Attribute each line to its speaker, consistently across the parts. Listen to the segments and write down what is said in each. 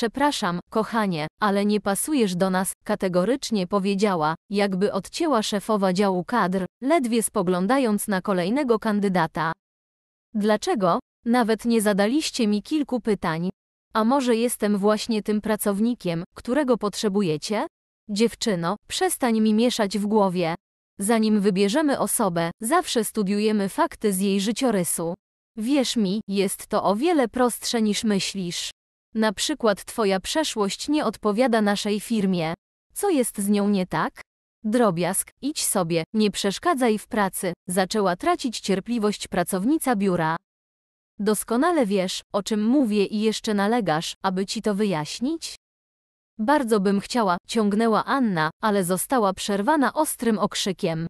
Speaker 1: Przepraszam, kochanie, ale nie pasujesz do nas, kategorycznie powiedziała, jakby odcięła szefowa działu kadr, ledwie spoglądając na kolejnego kandydata. Dlaczego? Nawet nie zadaliście mi kilku pytań. A może jestem właśnie tym pracownikiem, którego potrzebujecie? Dziewczyno, przestań mi mieszać w głowie. Zanim wybierzemy osobę, zawsze studiujemy fakty z jej życiorysu. Wierz mi, jest to o wiele prostsze niż myślisz. Na przykład Twoja przeszłość nie odpowiada naszej firmie. Co jest z nią nie tak? Drobiazg, idź sobie, nie przeszkadzaj w pracy, zaczęła tracić cierpliwość pracownica biura. Doskonale wiesz, o czym mówię i jeszcze nalegasz, aby ci to wyjaśnić? Bardzo bym chciała, ciągnęła Anna, ale została przerwana ostrym okrzykiem.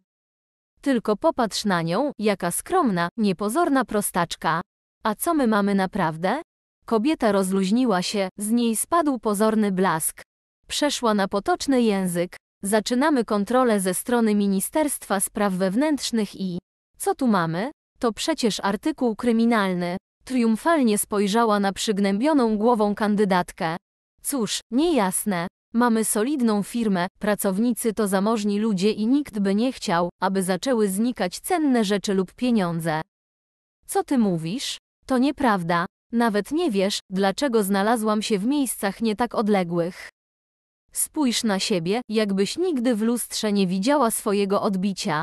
Speaker 1: Tylko popatrz na nią, jaka skromna, niepozorna prostaczka. A co my mamy naprawdę? Kobieta rozluźniła się, z niej spadł pozorny blask. Przeszła na potoczny język. Zaczynamy kontrolę ze strony Ministerstwa Spraw Wewnętrznych i... Co tu mamy? To przecież artykuł kryminalny. Triumfalnie spojrzała na przygnębioną głową kandydatkę. Cóż, niejasne. Mamy solidną firmę, pracownicy to zamożni ludzie i nikt by nie chciał, aby zaczęły znikać cenne rzeczy lub pieniądze. Co ty mówisz? To nieprawda. Nawet nie wiesz, dlaczego znalazłam się w miejscach nie tak odległych. Spójrz na siebie, jakbyś nigdy w lustrze nie widziała swojego odbicia.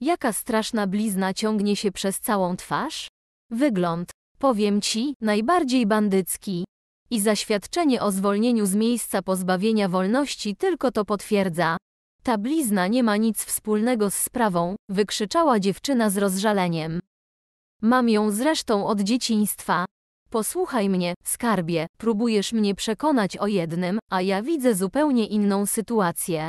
Speaker 1: Jaka straszna blizna ciągnie się przez całą twarz? Wygląd, powiem ci, najbardziej bandycki. I zaświadczenie o zwolnieniu z miejsca pozbawienia wolności tylko to potwierdza. Ta blizna nie ma nic wspólnego z sprawą, wykrzyczała dziewczyna z rozżaleniem. Mam ją zresztą od dzieciństwa. Posłuchaj mnie, skarbie, próbujesz mnie przekonać o jednym, a ja widzę zupełnie inną sytuację.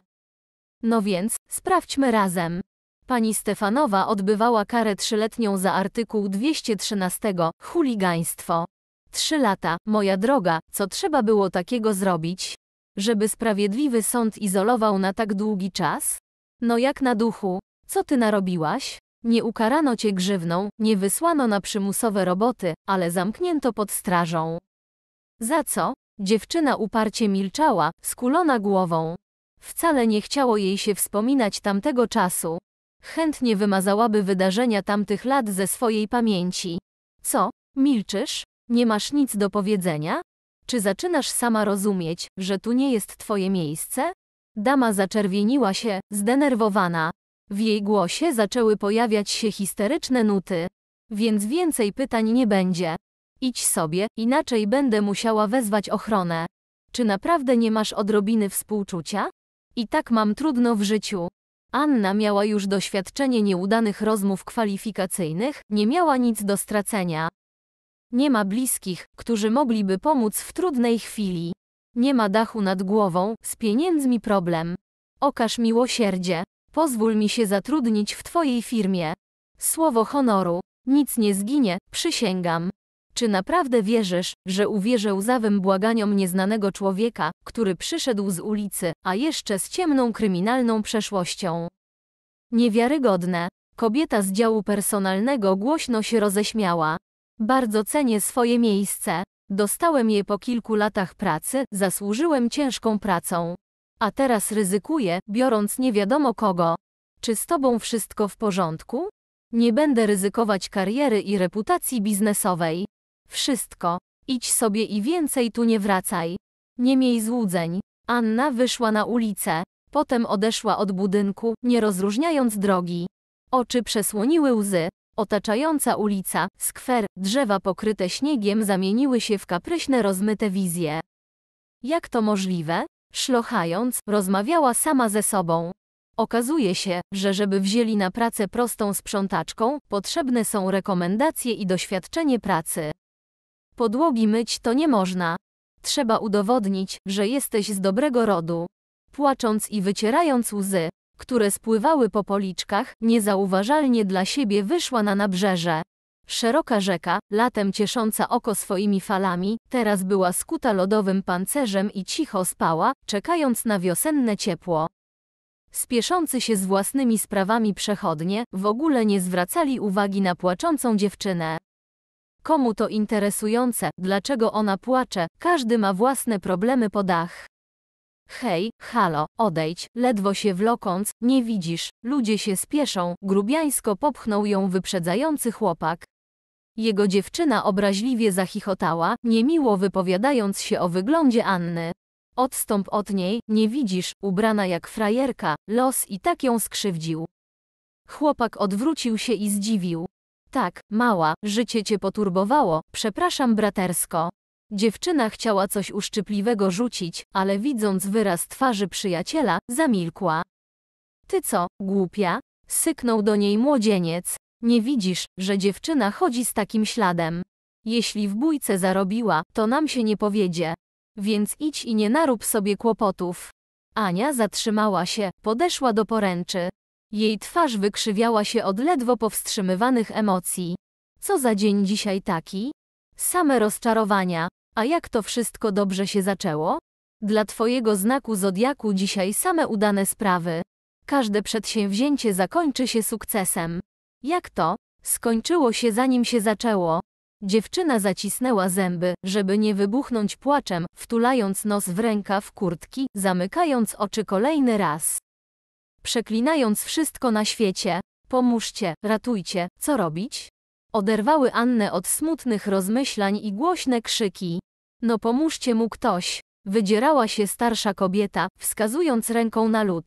Speaker 1: No więc, sprawdźmy razem. Pani Stefanowa odbywała karę trzyletnią za artykuł 213 chuligaństwo. Trzy lata, moja droga, co trzeba było takiego zrobić? Żeby sprawiedliwy sąd izolował na tak długi czas? No jak na duchu, co ty narobiłaś? Nie ukarano cię grzywną, nie wysłano na przymusowe roboty, ale zamknięto pod strażą. Za co? Dziewczyna uparcie milczała, skulona głową. Wcale nie chciało jej się wspominać tamtego czasu. Chętnie wymazałaby wydarzenia tamtych lat ze swojej pamięci. Co? Milczysz? Nie masz nic do powiedzenia? Czy zaczynasz sama rozumieć, że tu nie jest twoje miejsce? Dama zaczerwieniła się, zdenerwowana. W jej głosie zaczęły pojawiać się histeryczne nuty. Więc więcej pytań nie będzie. Idź sobie, inaczej będę musiała wezwać ochronę. Czy naprawdę nie masz odrobiny współczucia? I tak mam trudno w życiu. Anna miała już doświadczenie nieudanych rozmów kwalifikacyjnych, nie miała nic do stracenia. Nie ma bliskich, którzy mogliby pomóc w trudnej chwili. Nie ma dachu nad głową, z pieniędzmi problem. Okaż miłosierdzie. Pozwól mi się zatrudnić w Twojej firmie. Słowo honoru. Nic nie zginie, przysięgam. Czy naprawdę wierzysz, że uwierzę łzawym błaganiom nieznanego człowieka, który przyszedł z ulicy, a jeszcze z ciemną kryminalną przeszłością? Niewiarygodne. Kobieta z działu personalnego głośno się roześmiała. Bardzo cenię swoje miejsce. Dostałem je po kilku latach pracy, zasłużyłem ciężką pracą. A teraz ryzykuję, biorąc nie wiadomo kogo. Czy z tobą wszystko w porządku? Nie będę ryzykować kariery i reputacji biznesowej. Wszystko. Idź sobie i więcej tu nie wracaj. Nie miej złudzeń. Anna wyszła na ulicę. Potem odeszła od budynku, nie rozróżniając drogi. Oczy przesłoniły łzy. Otaczająca ulica, skwer, drzewa pokryte śniegiem zamieniły się w kapryśne rozmyte wizje. Jak to możliwe? Szlochając, rozmawiała sama ze sobą. Okazuje się, że żeby wzięli na pracę prostą sprzątaczką, potrzebne są rekomendacje i doświadczenie pracy. Podłogi myć to nie można. Trzeba udowodnić, że jesteś z dobrego rodu. Płacząc i wycierając łzy, które spływały po policzkach, niezauważalnie dla siebie wyszła na nabrzeże. Szeroka rzeka, latem ciesząca oko swoimi falami, teraz była skuta lodowym pancerzem i cicho spała, czekając na wiosenne ciepło. Spieszący się z własnymi sprawami przechodnie w ogóle nie zwracali uwagi na płaczącą dziewczynę. Komu to interesujące, dlaczego ona płacze, każdy ma własne problemy po dach. Hej, halo, odejdź, ledwo się wlokąc, nie widzisz, ludzie się spieszą, grubiańsko popchnął ją wyprzedzający chłopak. Jego dziewczyna obraźliwie zachichotała, niemiło wypowiadając się o wyglądzie Anny. Odstąp od niej, nie widzisz, ubrana jak frajerka, los i tak ją skrzywdził. Chłopak odwrócił się i zdziwił. Tak, mała, życie cię poturbowało, przepraszam bratersko. Dziewczyna chciała coś uszczypliwego rzucić, ale widząc wyraz twarzy przyjaciela, zamilkła. Ty co, głupia? Syknął do niej młodzieniec. Nie widzisz, że dziewczyna chodzi z takim śladem. Jeśli w bójce zarobiła, to nam się nie powiedzie. Więc idź i nie narób sobie kłopotów. Ania zatrzymała się, podeszła do poręczy. Jej twarz wykrzywiała się od ledwo powstrzymywanych emocji. Co za dzień dzisiaj taki? Same rozczarowania. A jak to wszystko dobrze się zaczęło? Dla twojego znaku zodiaku dzisiaj same udane sprawy. Każde przedsięwzięcie zakończy się sukcesem. Jak to? Skończyło się zanim się zaczęło. Dziewczyna zacisnęła zęby, żeby nie wybuchnąć płaczem, wtulając nos w rękaw kurtki, zamykając oczy kolejny raz. Przeklinając wszystko na świecie. Pomóżcie, ratujcie, co robić? Oderwały Annę od smutnych rozmyślań i głośne krzyki. No pomóżcie mu ktoś. Wydzierała się starsza kobieta, wskazując ręką na lód.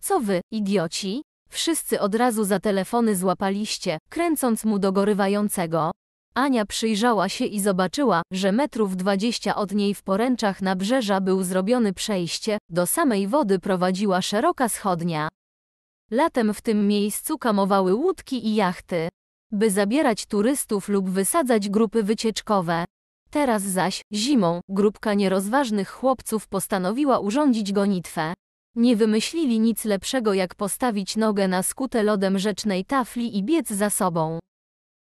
Speaker 1: Co wy, idioci? Wszyscy od razu za telefony złapaliście, kręcąc mu dogorywającego. Ania przyjrzała się i zobaczyła, że metrów dwadzieścia od niej w poręczach nabrzeża był zrobiony przejście, do samej wody prowadziła szeroka schodnia. Latem w tym miejscu kamowały łódki i jachty, by zabierać turystów lub wysadzać grupy wycieczkowe. Teraz zaś, zimą, grupka nierozważnych chłopców postanowiła urządzić gonitwę. Nie wymyślili nic lepszego jak postawić nogę na skute lodem rzecznej tafli i biec za sobą.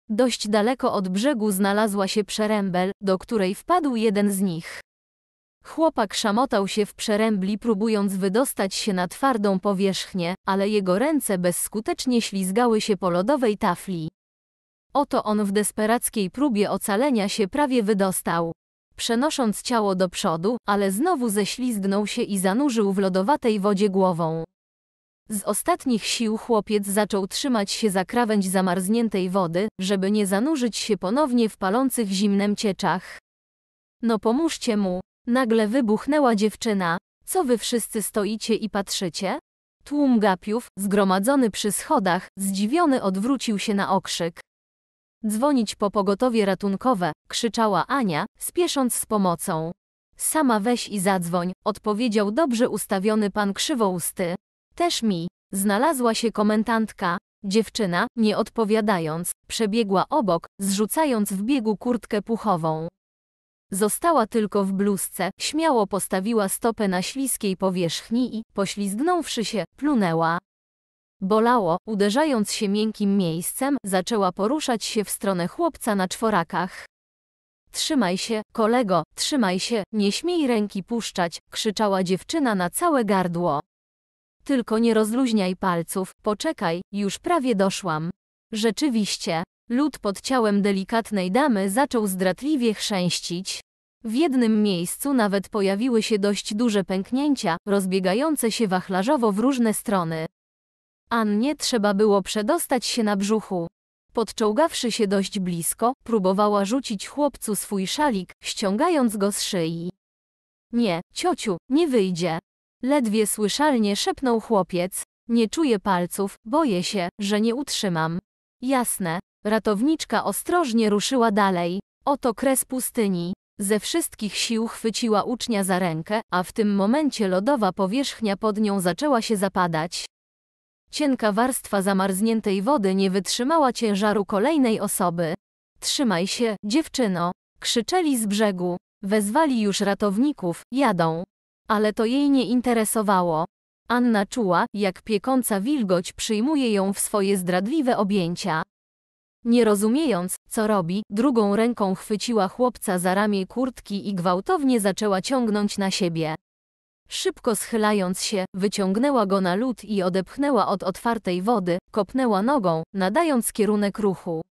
Speaker 1: Dość daleko od brzegu znalazła się przerębel, do której wpadł jeden z nich. Chłopak szamotał się w przerębli próbując wydostać się na twardą powierzchnię, ale jego ręce bezskutecznie ślizgały się po lodowej tafli. Oto on w desperackiej próbie ocalenia się prawie wydostał przenosząc ciało do przodu, ale znowu ześlizgnął się i zanurzył w lodowatej wodzie głową. Z ostatnich sił chłopiec zaczął trzymać się za krawędź zamarzniętej wody, żeby nie zanurzyć się ponownie w palących zimnem cieczach. No pomóżcie mu! Nagle wybuchnęła dziewczyna. Co wy wszyscy stoicie i patrzycie? Tłum gapiów, zgromadzony przy schodach, zdziwiony odwrócił się na okrzyk dzwonić po pogotowie ratunkowe, krzyczała Ania, spiesząc z pomocą. Sama weź i zadzwoń, odpowiedział dobrze ustawiony pan krzywousty. Też mi. Znalazła się komentantka. Dziewczyna, nie odpowiadając, przebiegła obok, zrzucając w biegu kurtkę puchową. Została tylko w bluzce, śmiało postawiła stopę na śliskiej powierzchni i, poślizgnąwszy się, plunęła. Bolało, uderzając się miękkim miejscem, zaczęła poruszać się w stronę chłopca na czworakach. Trzymaj się, kolego, trzymaj się, nie śmiej ręki puszczać, krzyczała dziewczyna na całe gardło. Tylko nie rozluźniaj palców, poczekaj, już prawie doszłam. Rzeczywiście, lód pod ciałem delikatnej damy zaczął zdradliwie chrzęścić. W jednym miejscu nawet pojawiły się dość duże pęknięcia, rozbiegające się wachlarzowo w różne strony. Annie trzeba było przedostać się na brzuchu. Podczołgawszy się dość blisko, próbowała rzucić chłopcu swój szalik, ściągając go z szyi. Nie, ciociu, nie wyjdzie. Ledwie słyszalnie szepnął chłopiec. Nie czuję palców, boję się, że nie utrzymam. Jasne. Ratowniczka ostrożnie ruszyła dalej. Oto kres pustyni. Ze wszystkich sił chwyciła ucznia za rękę, a w tym momencie lodowa powierzchnia pod nią zaczęła się zapadać. Cienka warstwa zamarzniętej wody nie wytrzymała ciężaru kolejnej osoby. Trzymaj się, dziewczyno! Krzyczeli z brzegu. Wezwali już ratowników, jadą. Ale to jej nie interesowało. Anna czuła, jak piekąca wilgoć przyjmuje ją w swoje zdradliwe objęcia. Nie rozumiejąc, co robi, drugą ręką chwyciła chłopca za ramię kurtki i gwałtownie zaczęła ciągnąć na siebie. Szybko schylając się, wyciągnęła go na lód i odepchnęła od otwartej wody, kopnęła nogą, nadając kierunek ruchu.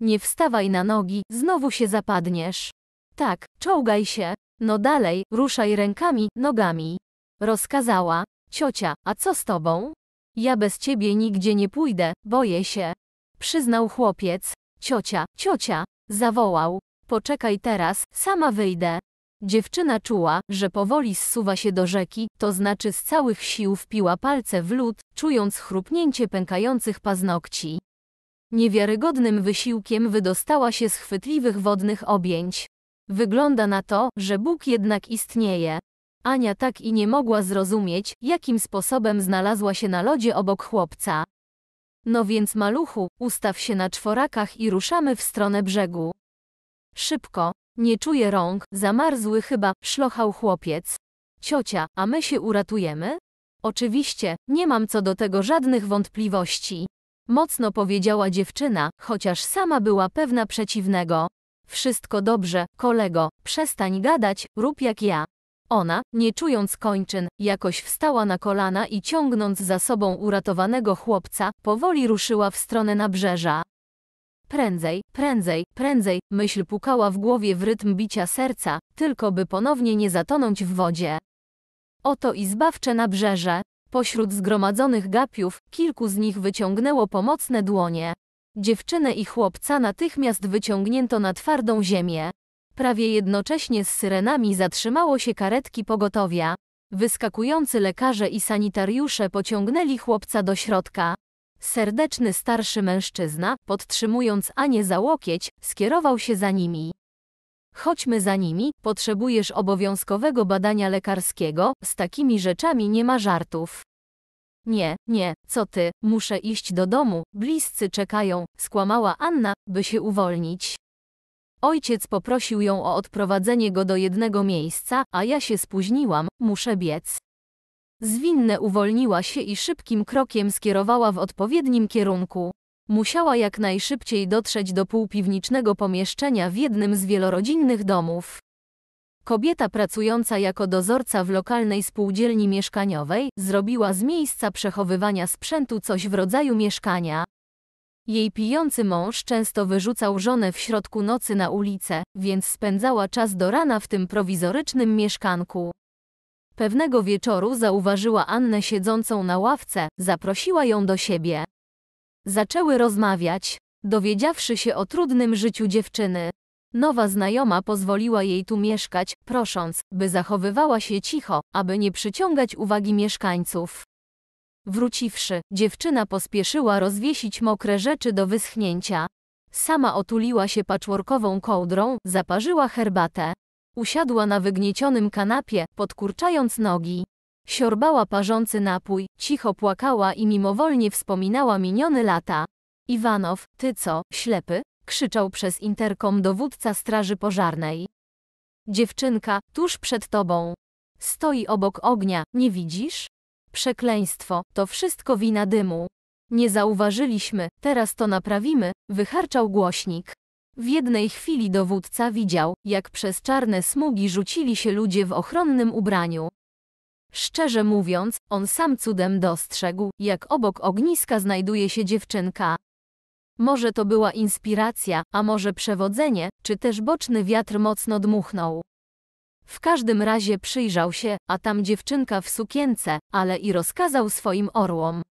Speaker 1: Nie wstawaj na nogi, znowu się zapadniesz. Tak, czołgaj się. No dalej, ruszaj rękami, nogami. Rozkazała. Ciocia, a co z tobą? Ja bez ciebie nigdzie nie pójdę, boję się. Przyznał chłopiec. Ciocia, ciocia, zawołał. Poczekaj teraz, sama wyjdę. Dziewczyna czuła, że powoli zsuwa się do rzeki, to znaczy z całych sił wpiła palce w lód, czując chrupnięcie pękających paznokci. Niewiarygodnym wysiłkiem wydostała się z chwytliwych wodnych objęć. Wygląda na to, że Bóg jednak istnieje. Ania tak i nie mogła zrozumieć, jakim sposobem znalazła się na lodzie obok chłopca. No więc maluchu, ustaw się na czworakach i ruszamy w stronę brzegu. Szybko, nie czuję rąk, zamarzły chyba, szlochał chłopiec. Ciocia, a my się uratujemy? Oczywiście, nie mam co do tego żadnych wątpliwości. Mocno powiedziała dziewczyna, chociaż sama była pewna przeciwnego. Wszystko dobrze, kolego, przestań gadać, rób jak ja. Ona, nie czując kończyn, jakoś wstała na kolana i ciągnąc za sobą uratowanego chłopca, powoli ruszyła w stronę nabrzeża prędzej, prędzej, prędzej, myśl pukała w głowie w rytm bicia serca, tylko by ponownie nie zatonąć w wodzie. Oto i zbawcze nabrzeże. Pośród zgromadzonych gapiów, kilku z nich wyciągnęło pomocne dłonie. Dziewczynę i chłopca natychmiast wyciągnięto na twardą ziemię. Prawie jednocześnie z syrenami zatrzymało się karetki pogotowia. Wyskakujący lekarze i sanitariusze pociągnęli chłopca do środka. Serdeczny starszy mężczyzna, podtrzymując Anię za łokieć, skierował się za nimi. Chodźmy za nimi, potrzebujesz obowiązkowego badania lekarskiego, z takimi rzeczami nie ma żartów. Nie, nie, co ty, muszę iść do domu, bliscy czekają, skłamała Anna, by się uwolnić. Ojciec poprosił ją o odprowadzenie go do jednego miejsca, a ja się spóźniłam, muszę biec. Zwinne uwolniła się i szybkim krokiem skierowała w odpowiednim kierunku. Musiała jak najszybciej dotrzeć do półpiwnicznego pomieszczenia w jednym z wielorodzinnych domów. Kobieta pracująca jako dozorca w lokalnej spółdzielni mieszkaniowej zrobiła z miejsca przechowywania sprzętu coś w rodzaju mieszkania. Jej pijący mąż często wyrzucał żonę w środku nocy na ulicę, więc spędzała czas do rana w tym prowizorycznym mieszkanku. Pewnego wieczoru zauważyła Annę siedzącą na ławce, zaprosiła ją do siebie. Zaczęły rozmawiać, dowiedziawszy się o trudnym życiu dziewczyny. Nowa znajoma pozwoliła jej tu mieszkać, prosząc, by zachowywała się cicho, aby nie przyciągać uwagi mieszkańców. Wróciwszy, dziewczyna pospieszyła rozwiesić mokre rzeczy do wyschnięcia. Sama otuliła się patchworkową kołdrą, zaparzyła herbatę. Usiadła na wygniecionym kanapie, podkurczając nogi. Siorbała parzący napój, cicho płakała i mimowolnie wspominała minione lata. Iwanow, ty co, ślepy? krzyczał przez interkom dowódca straży pożarnej. Dziewczynka, tuż przed tobą. Stoi obok ognia, nie widzisz? Przekleństwo, to wszystko wina dymu. Nie zauważyliśmy, teraz to naprawimy, wycharczał głośnik. W jednej chwili dowódca widział, jak przez czarne smugi rzucili się ludzie w ochronnym ubraniu. Szczerze mówiąc, on sam cudem dostrzegł, jak obok ogniska znajduje się dziewczynka. Może to była inspiracja, a może przewodzenie, czy też boczny wiatr mocno dmuchnął. W każdym razie przyjrzał się, a tam dziewczynka w sukience, ale i rozkazał swoim orłom,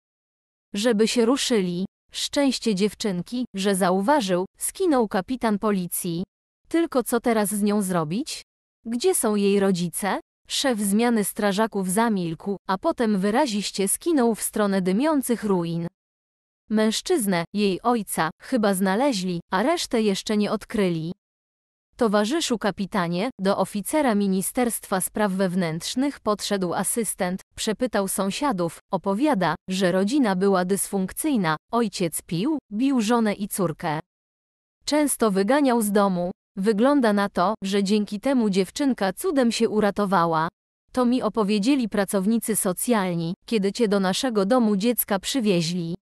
Speaker 1: żeby się ruszyli. Szczęście dziewczynki, że zauważył, skinął kapitan policji. Tylko co teraz z nią zrobić? Gdzie są jej rodzice? Szef zmiany strażaków zamilkł, a potem wyraziście skinął w stronę dymiących ruin. Mężczyznę, jej ojca, chyba znaleźli, a resztę jeszcze nie odkryli. Towarzyszu kapitanie, do oficera Ministerstwa Spraw Wewnętrznych podszedł asystent, przepytał sąsiadów, opowiada, że rodzina była dysfunkcyjna, ojciec pił, bił żonę i córkę. Często wyganiał z domu. Wygląda na to, że dzięki temu dziewczynka cudem się uratowała. To mi opowiedzieli pracownicy socjalni, kiedy cię do naszego domu dziecka przywieźli.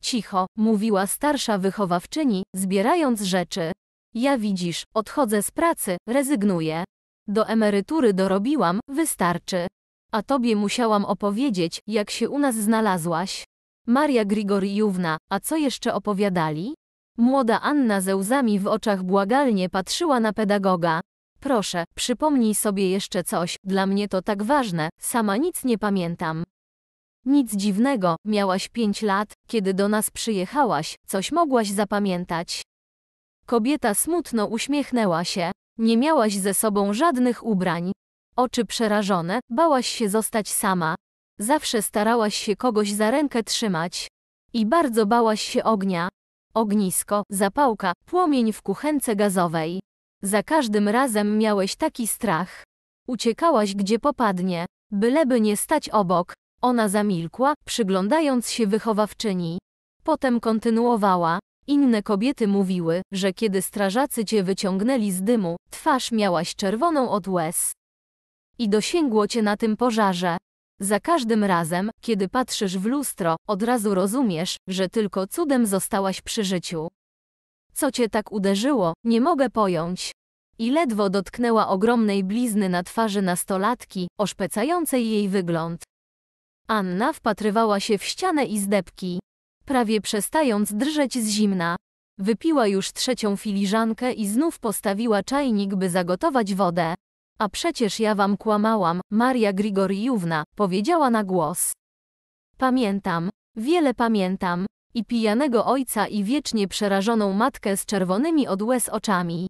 Speaker 1: Cicho, mówiła starsza wychowawczyni, zbierając rzeczy. Ja widzisz, odchodzę z pracy, rezygnuję. Do emerytury dorobiłam, wystarczy. A tobie musiałam opowiedzieć, jak się u nas znalazłaś. Maria Grigorijówna, a co jeszcze opowiadali? Młoda Anna ze łzami w oczach błagalnie patrzyła na pedagoga. Proszę, przypomnij sobie jeszcze coś, dla mnie to tak ważne, sama nic nie pamiętam. Nic dziwnego, miałaś pięć lat, kiedy do nas przyjechałaś, coś mogłaś zapamiętać. Kobieta smutno uśmiechnęła się. Nie miałaś ze sobą żadnych ubrań. Oczy przerażone, bałaś się zostać sama. Zawsze starałaś się kogoś za rękę trzymać. I bardzo bałaś się ognia. Ognisko, zapałka, płomień w kuchence gazowej. Za każdym razem miałeś taki strach. Uciekałaś gdzie popadnie, byleby nie stać obok. Ona zamilkła, przyglądając się wychowawczyni. Potem kontynuowała. Inne kobiety mówiły, że kiedy strażacy cię wyciągnęli z dymu, twarz miałaś czerwoną od łez. I dosięgło cię na tym pożarze. Za każdym razem, kiedy patrzysz w lustro, od razu rozumiesz, że tylko cudem zostałaś przy życiu. Co cię tak uderzyło, nie mogę pojąć. I ledwo dotknęła ogromnej blizny na twarzy nastolatki, oszpecającej jej wygląd. Anna wpatrywała się w ścianę i zdepki prawie przestając drżeć z zimna. Wypiła już trzecią filiżankę i znów postawiła czajnik, by zagotować wodę. A przecież ja wam kłamałam, Maria Grigorijówna, powiedziała na głos. Pamiętam, wiele pamiętam, i pijanego ojca i wiecznie przerażoną matkę z czerwonymi od łez oczami.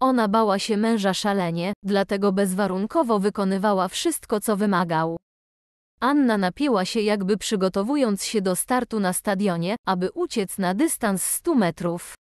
Speaker 1: Ona bała się męża szalenie, dlatego bezwarunkowo wykonywała wszystko, co wymagał. Anna napięła się jakby przygotowując się do startu na stadionie, aby uciec na dystans 100 metrów.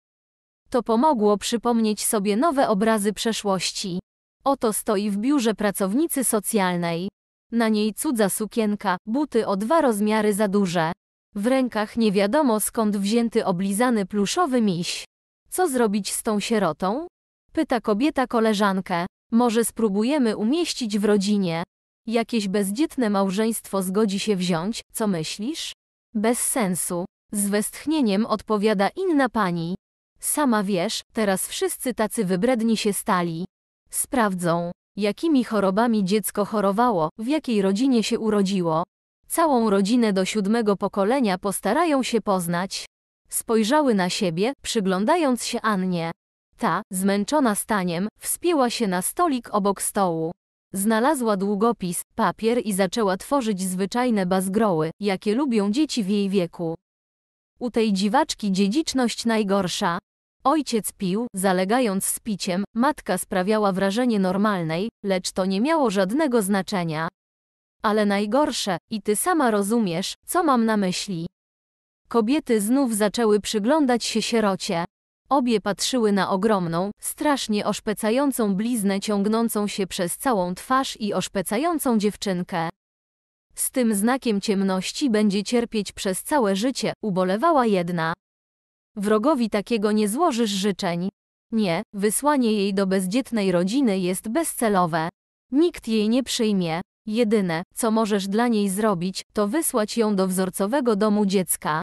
Speaker 1: To pomogło przypomnieć sobie nowe obrazy przeszłości. Oto stoi w biurze pracownicy socjalnej. Na niej cudza sukienka, buty o dwa rozmiary za duże. W rękach nie wiadomo skąd wzięty oblizany pluszowy miś. Co zrobić z tą sierotą? Pyta kobieta koleżankę. Może spróbujemy umieścić w rodzinie. Jakieś bezdzietne małżeństwo zgodzi się wziąć, co myślisz? Bez sensu. Z westchnieniem odpowiada inna pani. Sama wiesz, teraz wszyscy tacy wybredni się stali. Sprawdzą, jakimi chorobami dziecko chorowało, w jakiej rodzinie się urodziło. Całą rodzinę do siódmego pokolenia postarają się poznać. Spojrzały na siebie, przyglądając się Annie. Ta, zmęczona staniem, wspięła się na stolik obok stołu. Znalazła długopis, papier i zaczęła tworzyć zwyczajne bazgroły, jakie lubią dzieci w jej wieku. U tej dziwaczki dziedziczność najgorsza. Ojciec pił, zalegając z piciem, matka sprawiała wrażenie normalnej, lecz to nie miało żadnego znaczenia. Ale najgorsze, i ty sama rozumiesz, co mam na myśli. Kobiety znów zaczęły przyglądać się sierocie. Obie patrzyły na ogromną, strasznie oszpecającą bliznę ciągnącą się przez całą twarz i oszpecającą dziewczynkę. Z tym znakiem ciemności będzie cierpieć przez całe życie, ubolewała jedna. Wrogowi takiego nie złożysz życzeń. Nie, wysłanie jej do bezdzietnej rodziny jest bezcelowe. Nikt jej nie przyjmie. Jedyne, co możesz dla niej zrobić, to wysłać ją do wzorcowego domu dziecka.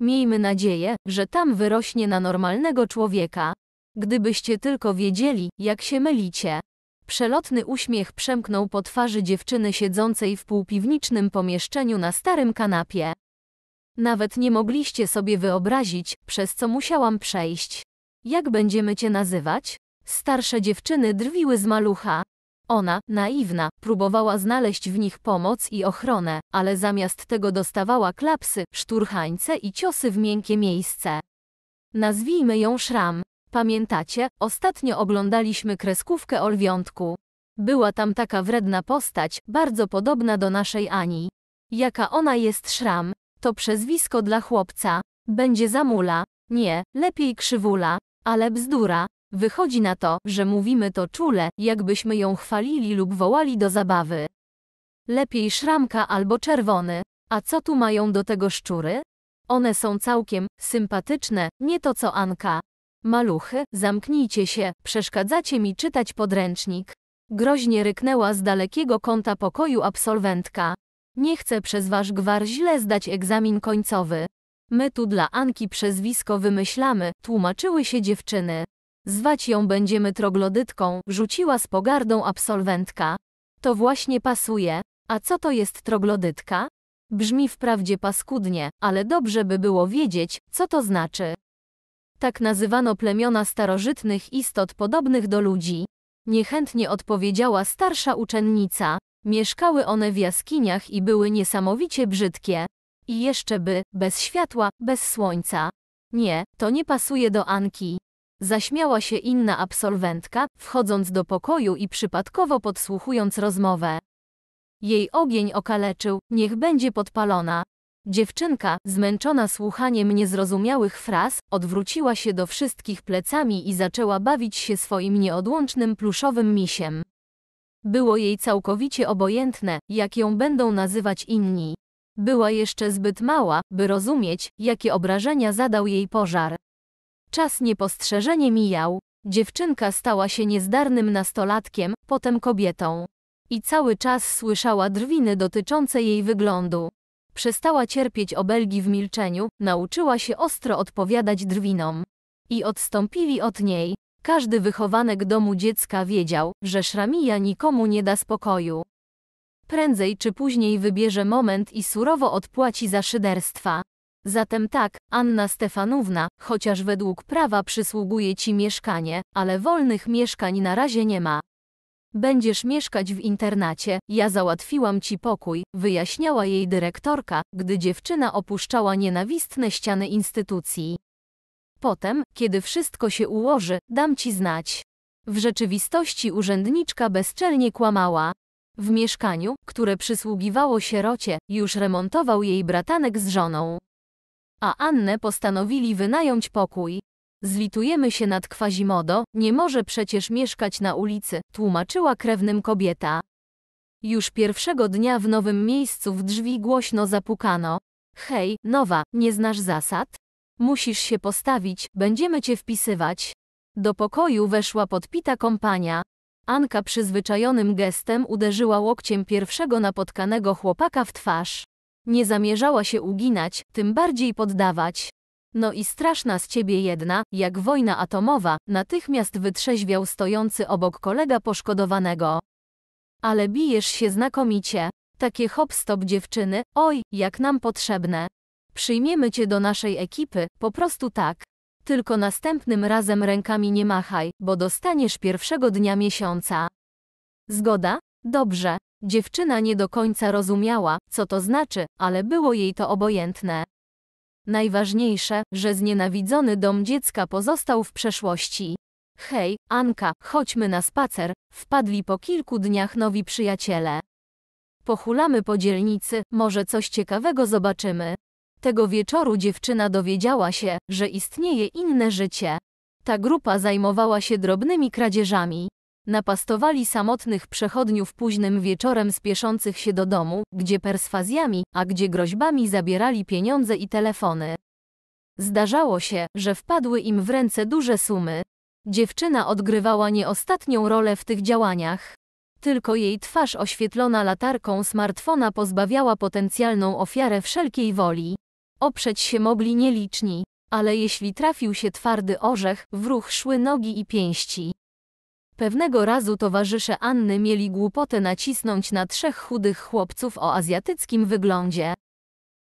Speaker 1: Miejmy nadzieję, że tam wyrośnie na normalnego człowieka. Gdybyście tylko wiedzieli, jak się mylicie. Przelotny uśmiech przemknął po twarzy dziewczyny siedzącej w półpiwnicznym pomieszczeniu na starym kanapie. Nawet nie mogliście sobie wyobrazić, przez co musiałam przejść. Jak będziemy cię nazywać? Starsze dziewczyny drwiły z malucha. Ona, naiwna, próbowała znaleźć w nich pomoc i ochronę, ale zamiast tego dostawała klapsy, szturchańce i ciosy w miękkie miejsce. Nazwijmy ją Szram. Pamiętacie, ostatnio oglądaliśmy kreskówkę Olwiątku. Była tam taka wredna postać, bardzo podobna do naszej Ani. Jaka ona jest Szram? To przezwisko dla chłopca. Będzie zamula. Nie, lepiej krzywula. Ale bzdura, Wychodzi na to, że mówimy to czule, jakbyśmy ją chwalili lub wołali do zabawy. Lepiej szramka albo czerwony. A co tu mają do tego szczury? One są całkiem sympatyczne, nie to co Anka. Maluchy, zamknijcie się, przeszkadzacie mi czytać podręcznik. Groźnie ryknęła z dalekiego kąta pokoju absolwentka. Nie chcę przez wasz gwar źle zdać egzamin końcowy. My tu dla Anki przezwisko wymyślamy, tłumaczyły się dziewczyny. Zwać ją będziemy troglodytką, rzuciła z pogardą absolwentka. To właśnie pasuje. A co to jest troglodytka? Brzmi wprawdzie paskudnie, ale dobrze by było wiedzieć, co to znaczy. Tak nazywano plemiona starożytnych istot podobnych do ludzi. Niechętnie odpowiedziała starsza uczennica. Mieszkały one w jaskiniach i były niesamowicie brzydkie. I jeszcze by, bez światła, bez słońca. Nie, to nie pasuje do Anki. Zaśmiała się inna absolwentka, wchodząc do pokoju i przypadkowo podsłuchując rozmowę. Jej ogień okaleczył, niech będzie podpalona. Dziewczynka, zmęczona słuchaniem niezrozumiałych fraz, odwróciła się do wszystkich plecami i zaczęła bawić się swoim nieodłącznym pluszowym misiem. Było jej całkowicie obojętne, jak ją będą nazywać inni. Była jeszcze zbyt mała, by rozumieć, jakie obrażenia zadał jej pożar. Czas niepostrzeżenie mijał. Dziewczynka stała się niezdarnym nastolatkiem, potem kobietą. I cały czas słyszała drwiny dotyczące jej wyglądu. Przestała cierpieć obelgi w milczeniu, nauczyła się ostro odpowiadać drwinom. I odstąpili od niej. Każdy wychowanek domu dziecka wiedział, że Szramija nikomu nie da spokoju. Prędzej czy później wybierze moment i surowo odpłaci za szyderstwa. Zatem tak, Anna Stefanówna, chociaż według prawa przysługuje ci mieszkanie, ale wolnych mieszkań na razie nie ma. Będziesz mieszkać w internacie, ja załatwiłam ci pokój, wyjaśniała jej dyrektorka, gdy dziewczyna opuszczała nienawistne ściany instytucji. Potem, kiedy wszystko się ułoży, dam ci znać. W rzeczywistości urzędniczka bezczelnie kłamała. W mieszkaniu, które przysługiwało sierocie, już remontował jej bratanek z żoną a Annę postanowili wynająć pokój. Zlitujemy się nad Quasimodo, nie może przecież mieszkać na ulicy, tłumaczyła krewnym kobieta. Już pierwszego dnia w nowym miejscu w drzwi głośno zapukano. Hej, nowa, nie znasz zasad? Musisz się postawić, będziemy cię wpisywać. Do pokoju weszła podpita kompania. Anka przyzwyczajonym gestem uderzyła łokciem pierwszego napotkanego chłopaka w twarz. Nie zamierzała się uginać, tym bardziej poddawać. No i straszna z ciebie jedna, jak wojna atomowa, natychmiast wytrzeźwiał stojący obok kolega poszkodowanego. Ale bijesz się znakomicie. Takie hop-stop dziewczyny, oj, jak nam potrzebne. Przyjmiemy cię do naszej ekipy, po prostu tak. Tylko następnym razem rękami nie machaj, bo dostaniesz pierwszego dnia miesiąca. Zgoda? Dobrze. Dziewczyna nie do końca rozumiała, co to znaczy, ale było jej to obojętne. Najważniejsze, że znienawidzony dom dziecka pozostał w przeszłości. Hej, Anka, chodźmy na spacer, wpadli po kilku dniach nowi przyjaciele. Pochulamy po dzielnicy, może coś ciekawego zobaczymy. Tego wieczoru dziewczyna dowiedziała się, że istnieje inne życie. Ta grupa zajmowała się drobnymi kradzieżami napastowali samotnych przechodniów późnym wieczorem spieszących się do domu, gdzie perswazjami, a gdzie groźbami zabierali pieniądze i telefony. Zdarzało się, że wpadły im w ręce duże sumy. Dziewczyna odgrywała nieostatnią rolę w tych działaniach. Tylko jej twarz oświetlona latarką smartfona pozbawiała potencjalną ofiarę wszelkiej woli. Oprzeć się mogli nieliczni, ale jeśli trafił się twardy orzech, w ruch szły nogi i pięści. Pewnego razu towarzysze Anny mieli głupotę nacisnąć na trzech chudych chłopców o azjatyckim wyglądzie.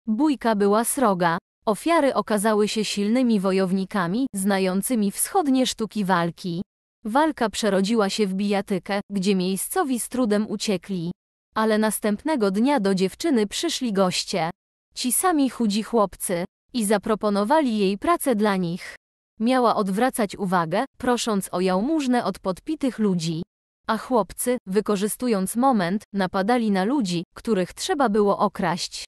Speaker 1: Bójka była sroga, ofiary okazały się silnymi wojownikami, znającymi wschodnie sztuki walki. Walka przerodziła się w bijatykę, gdzie miejscowi z trudem uciekli. Ale następnego dnia do dziewczyny przyszli goście. Ci sami chudzi chłopcy. I zaproponowali jej pracę dla nich. Miała odwracać uwagę, prosząc o jałmużnę od podpitych ludzi. A chłopcy, wykorzystując moment, napadali na ludzi, których trzeba było okraść.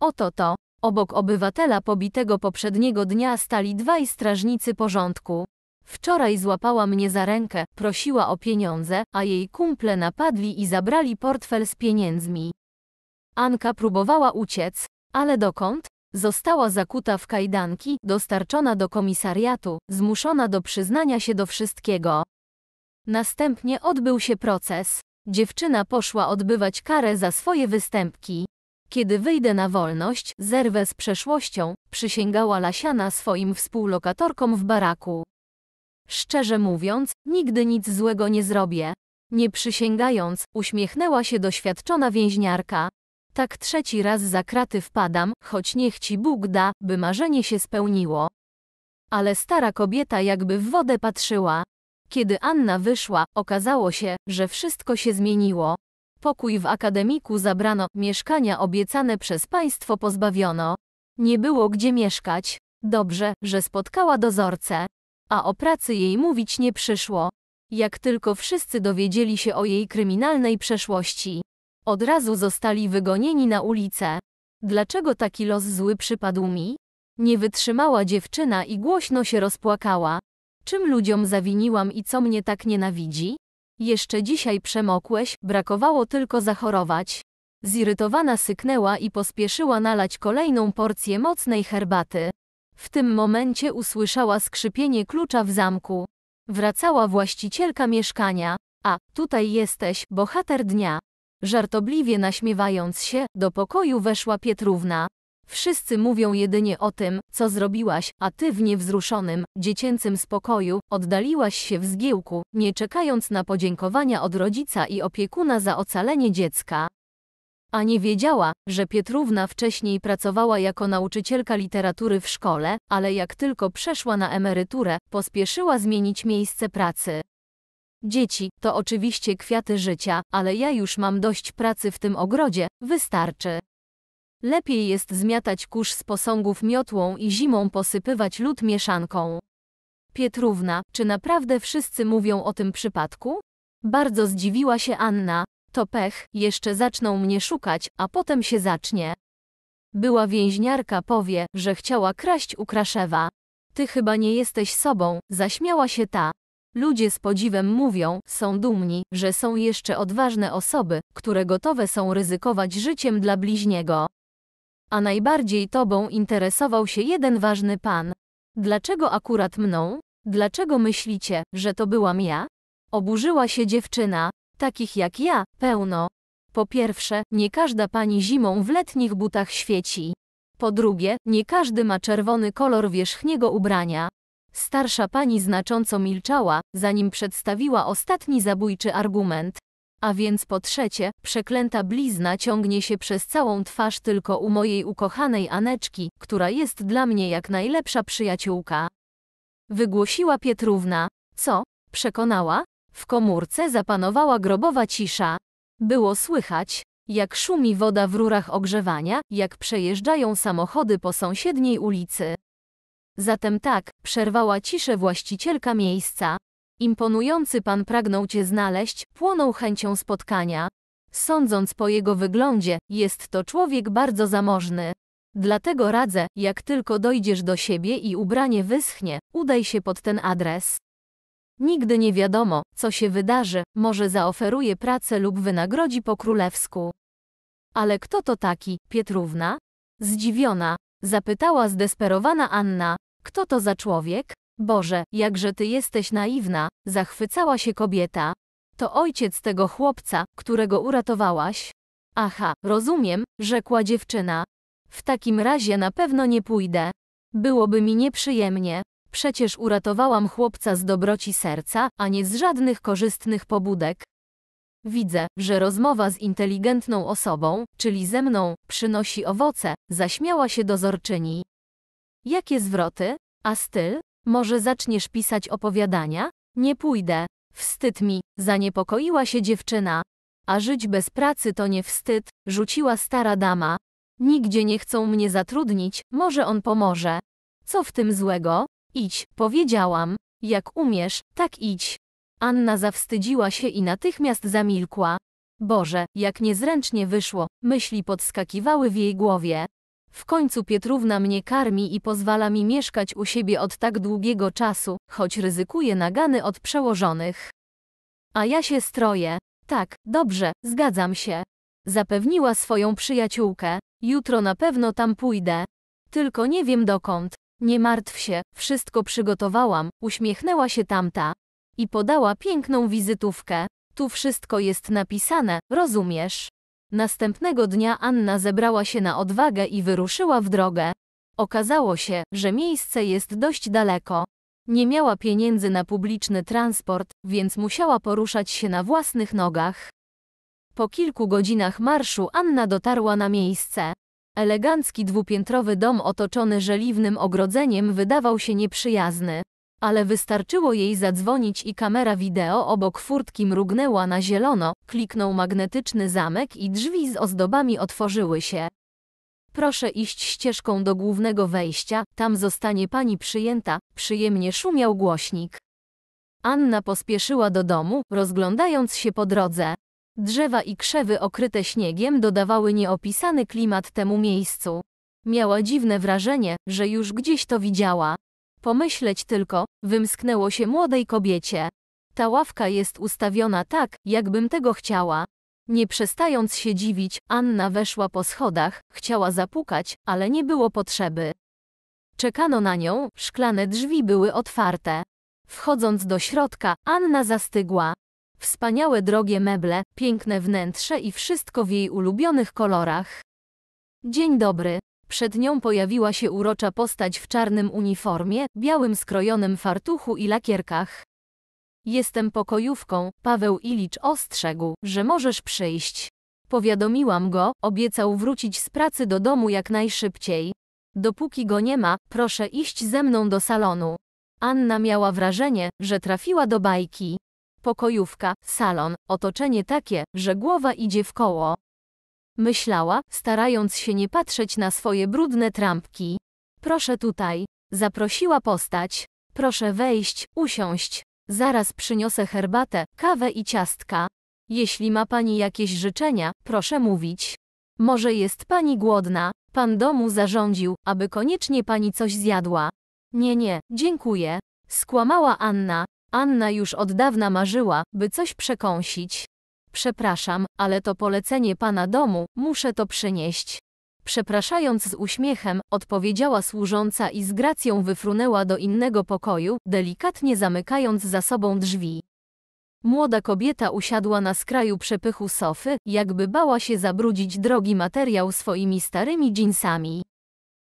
Speaker 1: Oto to, obok obywatela pobitego poprzedniego dnia stali dwaj strażnicy porządku. Wczoraj złapała mnie za rękę, prosiła o pieniądze, a jej kumple napadli i zabrali portfel z pieniędzmi. Anka próbowała uciec, ale dokąd? Została zakuta w kajdanki, dostarczona do komisariatu, zmuszona do przyznania się do wszystkiego. Następnie odbył się proces. Dziewczyna poszła odbywać karę za swoje występki. Kiedy wyjdę na wolność, zerwę z przeszłością, przysięgała Lasiana swoim współlokatorkom w baraku. Szczerze mówiąc, nigdy nic złego nie zrobię. Nie przysięgając, uśmiechnęła się doświadczona więźniarka. Tak trzeci raz za kraty wpadam, choć niech ci Bóg da, by marzenie się spełniło. Ale stara kobieta jakby w wodę patrzyła. Kiedy Anna wyszła, okazało się, że wszystko się zmieniło. Pokój w akademiku zabrano, mieszkania obiecane przez państwo pozbawiono. Nie było gdzie mieszkać. Dobrze, że spotkała dozorcę. A o pracy jej mówić nie przyszło. Jak tylko wszyscy dowiedzieli się o jej kryminalnej przeszłości. Od razu zostali wygonieni na ulicę. Dlaczego taki los zły przypadł mi? Nie wytrzymała dziewczyna i głośno się rozpłakała. Czym ludziom zawiniłam i co mnie tak nienawidzi? Jeszcze dzisiaj przemokłeś, brakowało tylko zachorować. Zirytowana syknęła i pospieszyła nalać kolejną porcję mocnej herbaty. W tym momencie usłyszała skrzypienie klucza w zamku. Wracała właścicielka mieszkania. A, tutaj jesteś, bohater dnia. Żartobliwie naśmiewając się, do pokoju weszła Pietrówna. Wszyscy mówią jedynie o tym, co zrobiłaś, a ty w niewzruszonym, dziecięcym spokoju, oddaliłaś się w zgiełku, nie czekając na podziękowania od rodzica i opiekuna za ocalenie dziecka. A nie wiedziała, że Pietrówna wcześniej pracowała jako nauczycielka literatury w szkole, ale jak tylko przeszła na emeryturę, pospieszyła zmienić miejsce pracy. Dzieci, to oczywiście kwiaty życia, ale ja już mam dość pracy w tym ogrodzie, wystarczy. Lepiej jest zmiatać kurz z posągów miotłą i zimą posypywać lód mieszanką. Pietrówna, czy naprawdę wszyscy mówią o tym przypadku? Bardzo zdziwiła się Anna. To pech, jeszcze zaczną mnie szukać, a potem się zacznie. Była więźniarka powie, że chciała kraść u Kraszewa. Ty chyba nie jesteś sobą, zaśmiała się ta. Ludzie z podziwem mówią, są dumni, że są jeszcze odważne osoby, które gotowe są ryzykować życiem dla bliźniego. A najbardziej tobą interesował się jeden ważny pan. Dlaczego akurat mną? Dlaczego myślicie, że to byłam ja? Oburzyła się dziewczyna. Takich jak ja, pełno. Po pierwsze, nie każda pani zimą w letnich butach świeci. Po drugie, nie każdy ma czerwony kolor wierzchniego ubrania. Starsza pani znacząco milczała, zanim przedstawiła ostatni zabójczy argument. A więc po trzecie, przeklęta blizna ciągnie się przez całą twarz tylko u mojej ukochanej Aneczki, która jest dla mnie jak najlepsza przyjaciółka. Wygłosiła Pietrówna. Co? Przekonała? W komórce zapanowała grobowa cisza. Było słychać, jak szumi woda w rurach ogrzewania, jak przejeżdżają samochody po sąsiedniej ulicy. Zatem tak, przerwała ciszę właścicielka miejsca. Imponujący pan pragnął cię znaleźć, płonął chęcią spotkania. Sądząc po jego wyglądzie, jest to człowiek bardzo zamożny. Dlatego radzę, jak tylko dojdziesz do siebie i ubranie wyschnie, udaj się pod ten adres. Nigdy nie wiadomo, co się wydarzy, może zaoferuje pracę lub wynagrodzi po królewsku. Ale kto to taki, Pietrówna? Zdziwiona, Zapytała zdesperowana Anna, kto to za człowiek? Boże, jakże ty jesteś naiwna, zachwycała się kobieta. To ojciec tego chłopca, którego uratowałaś? Aha, rozumiem, rzekła dziewczyna. W takim razie na pewno nie pójdę. Byłoby mi nieprzyjemnie. Przecież uratowałam chłopca z dobroci serca, a nie z żadnych korzystnych pobudek. Widzę, że rozmowa z inteligentną osobą, czyli ze mną, przynosi owoce, zaśmiała się dozorczyni. Jakie zwroty? A styl? Może zaczniesz pisać opowiadania? Nie pójdę. Wstyd mi, zaniepokoiła się dziewczyna. A żyć bez pracy to nie wstyd, rzuciła stara dama. Nigdzie nie chcą mnie zatrudnić, może on pomoże. Co w tym złego? Idź, powiedziałam. Jak umiesz, tak idź. Anna zawstydziła się i natychmiast zamilkła. Boże, jak niezręcznie wyszło, myśli podskakiwały w jej głowie. W końcu Pietrówna mnie karmi i pozwala mi mieszkać u siebie od tak długiego czasu, choć ryzykuje nagany od przełożonych. A ja się stroję. Tak, dobrze, zgadzam się. Zapewniła swoją przyjaciółkę. Jutro na pewno tam pójdę. Tylko nie wiem dokąd. Nie martw się, wszystko przygotowałam, uśmiechnęła się tamta. I podała piękną wizytówkę. Tu wszystko jest napisane, rozumiesz? Następnego dnia Anna zebrała się na odwagę i wyruszyła w drogę. Okazało się, że miejsce jest dość daleko. Nie miała pieniędzy na publiczny transport, więc musiała poruszać się na własnych nogach. Po kilku godzinach marszu Anna dotarła na miejsce. Elegancki dwupiętrowy dom otoczony żeliwnym ogrodzeniem wydawał się nieprzyjazny ale wystarczyło jej zadzwonić i kamera wideo obok furtki mrugnęła na zielono, kliknął magnetyczny zamek i drzwi z ozdobami otworzyły się. Proszę iść ścieżką do głównego wejścia, tam zostanie pani przyjęta, przyjemnie szumiał głośnik. Anna pospieszyła do domu, rozglądając się po drodze. Drzewa i krzewy okryte śniegiem dodawały nieopisany klimat temu miejscu. Miała dziwne wrażenie, że już gdzieś to widziała. Pomyśleć tylko, wymsknęło się młodej kobiecie. Ta ławka jest ustawiona tak, jakbym tego chciała. Nie przestając się dziwić, Anna weszła po schodach, chciała zapukać, ale nie było potrzeby. Czekano na nią, szklane drzwi były otwarte. Wchodząc do środka, Anna zastygła. Wspaniałe drogie meble, piękne wnętrze i wszystko w jej ulubionych kolorach. Dzień dobry, przed nią pojawiła się urocza postać w czarnym uniformie, białym skrojonym fartuchu i lakierkach. Jestem pokojówką, Paweł Ilicz ostrzegł, że możesz przyjść. Powiadomiłam go, obiecał wrócić z pracy do domu jak najszybciej. Dopóki go nie ma, proszę iść ze mną do salonu. Anna miała wrażenie, że trafiła do bajki. Pokojówka, salon, otoczenie takie, że głowa idzie w koło. Myślała, starając się nie patrzeć na swoje brudne trampki. Proszę tutaj. Zaprosiła postać. Proszę wejść, usiąść. Zaraz przyniosę herbatę, kawę i ciastka. Jeśli ma pani jakieś życzenia, proszę mówić. Może jest pani głodna? Pan domu zarządził, aby koniecznie pani coś zjadła. Nie, nie, dziękuję. Skłamała Anna. Anna już od dawna marzyła, by coś przekąsić. Przepraszam, ale to polecenie pana domu, muszę to przynieść. Przepraszając z uśmiechem, odpowiedziała służąca i z gracją wyfrunęła do innego pokoju, delikatnie zamykając za sobą drzwi. Młoda kobieta usiadła na skraju przepychu sofy, jakby bała się zabrudzić drogi materiał swoimi starymi dżinsami.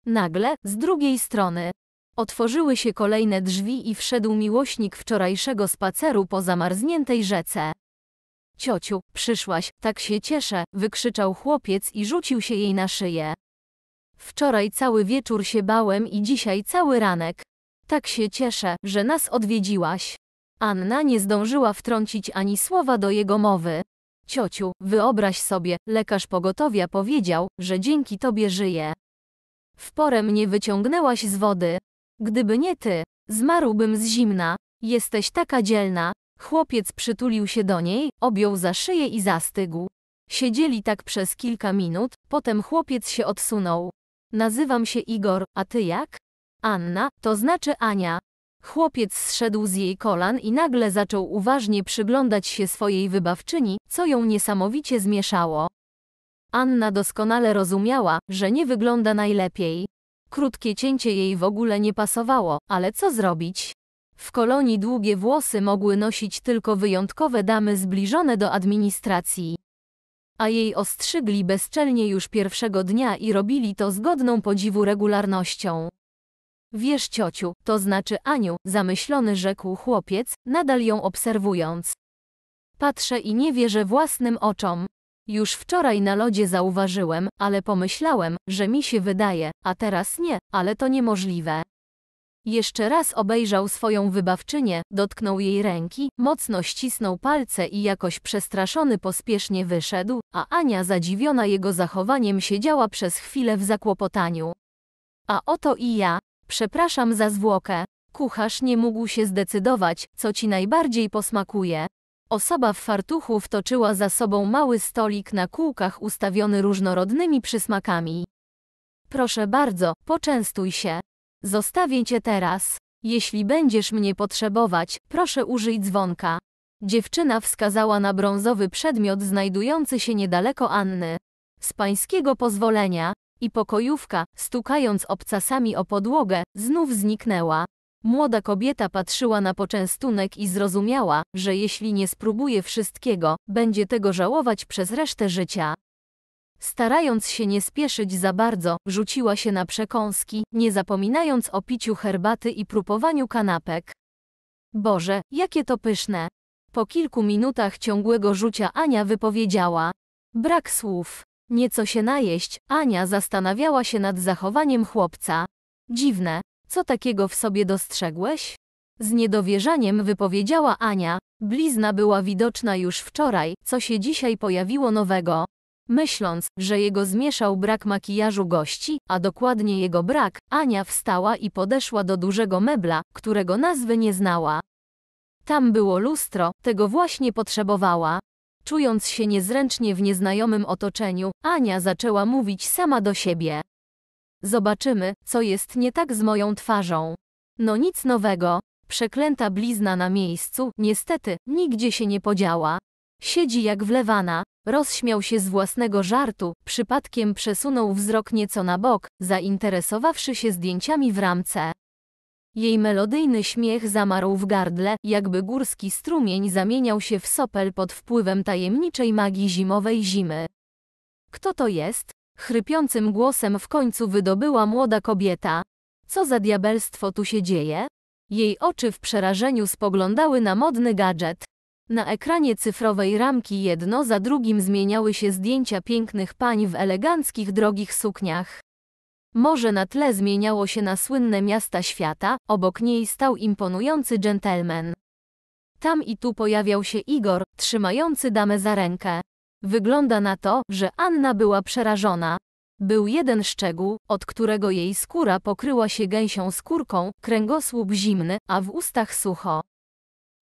Speaker 1: Nagle, z drugiej strony, otworzyły się kolejne drzwi i wszedł miłośnik wczorajszego spaceru po zamarzniętej rzece. Ciociu, przyszłaś, tak się cieszę, wykrzyczał chłopiec i rzucił się jej na szyję. Wczoraj cały wieczór się bałem i dzisiaj cały ranek. Tak się cieszę, że nas odwiedziłaś. Anna nie zdążyła wtrącić ani słowa do jego mowy. Ciociu, wyobraź sobie, lekarz pogotowia powiedział, że dzięki tobie żyje. W porę mnie wyciągnęłaś z wody. Gdyby nie ty, zmarłbym z zimna. Jesteś taka dzielna, Chłopiec przytulił się do niej, objął za szyję i zastygł. Siedzieli tak przez kilka minut, potem chłopiec się odsunął. Nazywam się Igor, a ty jak? Anna, to znaczy Ania. Chłopiec zszedł z jej kolan i nagle zaczął uważnie przyglądać się swojej wybawczyni, co ją niesamowicie zmieszało. Anna doskonale rozumiała, że nie wygląda najlepiej. Krótkie cięcie jej w ogóle nie pasowało, ale co zrobić? W kolonii długie włosy mogły nosić tylko wyjątkowe damy zbliżone do administracji. A jej ostrzygli bezczelnie już pierwszego dnia i robili to z godną podziwu regularnością. Wiesz ciociu, to znaczy Aniu, zamyślony rzekł chłopiec, nadal ją obserwując. Patrzę i nie wierzę własnym oczom. Już wczoraj na lodzie zauważyłem, ale pomyślałem, że mi się wydaje, a teraz nie, ale to niemożliwe. Jeszcze raz obejrzał swoją wybawczynię, dotknął jej ręki, mocno ścisnął palce i jakoś przestraszony pospiesznie wyszedł, a Ania zadziwiona jego zachowaniem siedziała przez chwilę w zakłopotaniu. A oto i ja, przepraszam za zwłokę. Kucharz nie mógł się zdecydować, co ci najbardziej posmakuje. Osoba w fartuchu wtoczyła za sobą mały stolik na kółkach ustawiony różnorodnymi przysmakami. Proszę bardzo, poczęstuj się. Zostawię cię teraz. Jeśli będziesz mnie potrzebować, proszę użyj dzwonka. Dziewczyna wskazała na brązowy przedmiot znajdujący się niedaleko Anny. Z pańskiego pozwolenia, i pokojówka, stukając obcasami o podłogę, znów zniknęła. Młoda kobieta patrzyła na poczęstunek i zrozumiała, że jeśli nie spróbuje wszystkiego, będzie tego żałować przez resztę życia. Starając się nie spieszyć za bardzo, rzuciła się na przekąski, nie zapominając o piciu herbaty i próbowaniu kanapek. Boże, jakie to pyszne! Po kilku minutach ciągłego rzucia Ania wypowiedziała. Brak słów. Nieco się najeść, Ania zastanawiała się nad zachowaniem chłopca. Dziwne, co takiego w sobie dostrzegłeś? Z niedowierzaniem wypowiedziała Ania. Blizna była widoczna już wczoraj, co się dzisiaj pojawiło nowego. Myśląc, że jego zmieszał brak makijażu gości, a dokładnie jego brak, Ania wstała i podeszła do dużego mebla, którego nazwy nie znała. Tam było lustro, tego właśnie potrzebowała. Czując się niezręcznie w nieznajomym otoczeniu, Ania zaczęła mówić sama do siebie. Zobaczymy, co jest nie tak z moją twarzą. No nic nowego, przeklęta blizna na miejscu, niestety, nigdzie się nie podziała. Siedzi jak wlewana, rozśmiał się z własnego żartu, przypadkiem przesunął wzrok nieco na bok, zainteresowawszy się zdjęciami w ramce. Jej melodyjny śmiech zamarł w gardle, jakby górski strumień zamieniał się w sopel pod wpływem tajemniczej magii zimowej zimy. Kto to jest? Chrypiącym głosem w końcu wydobyła młoda kobieta. Co za diabelstwo tu się dzieje? Jej oczy w przerażeniu spoglądały na modny gadżet. Na ekranie cyfrowej ramki jedno za drugim zmieniały się zdjęcia pięknych pań w eleganckich, drogich sukniach. Morze na tle zmieniało się na słynne miasta świata, obok niej stał imponujący dżentelmen. Tam i tu pojawiał się Igor, trzymający damę za rękę. Wygląda na to, że Anna była przerażona. Był jeden szczegół, od którego jej skóra pokryła się gęsią skórką, kręgosłup zimny, a w ustach sucho.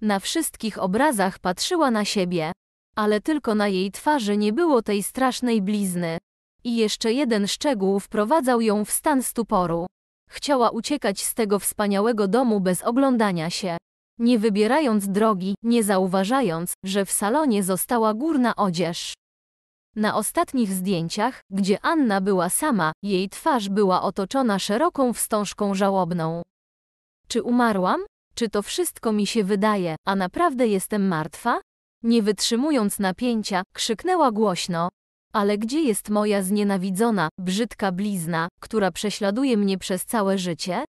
Speaker 1: Na wszystkich obrazach patrzyła na siebie, ale tylko na jej twarzy nie było tej strasznej blizny. I jeszcze jeden szczegół wprowadzał ją w stan stuporu. Chciała uciekać z tego wspaniałego domu bez oglądania się. Nie wybierając drogi, nie zauważając, że w salonie została górna odzież. Na ostatnich zdjęciach, gdzie Anna była sama, jej twarz była otoczona szeroką wstążką żałobną. Czy umarłam? Czy to wszystko mi się wydaje, a naprawdę jestem martwa? Nie wytrzymując napięcia, krzyknęła głośno. Ale gdzie jest moja znienawidzona, brzydka blizna, która prześladuje mnie przez całe życie?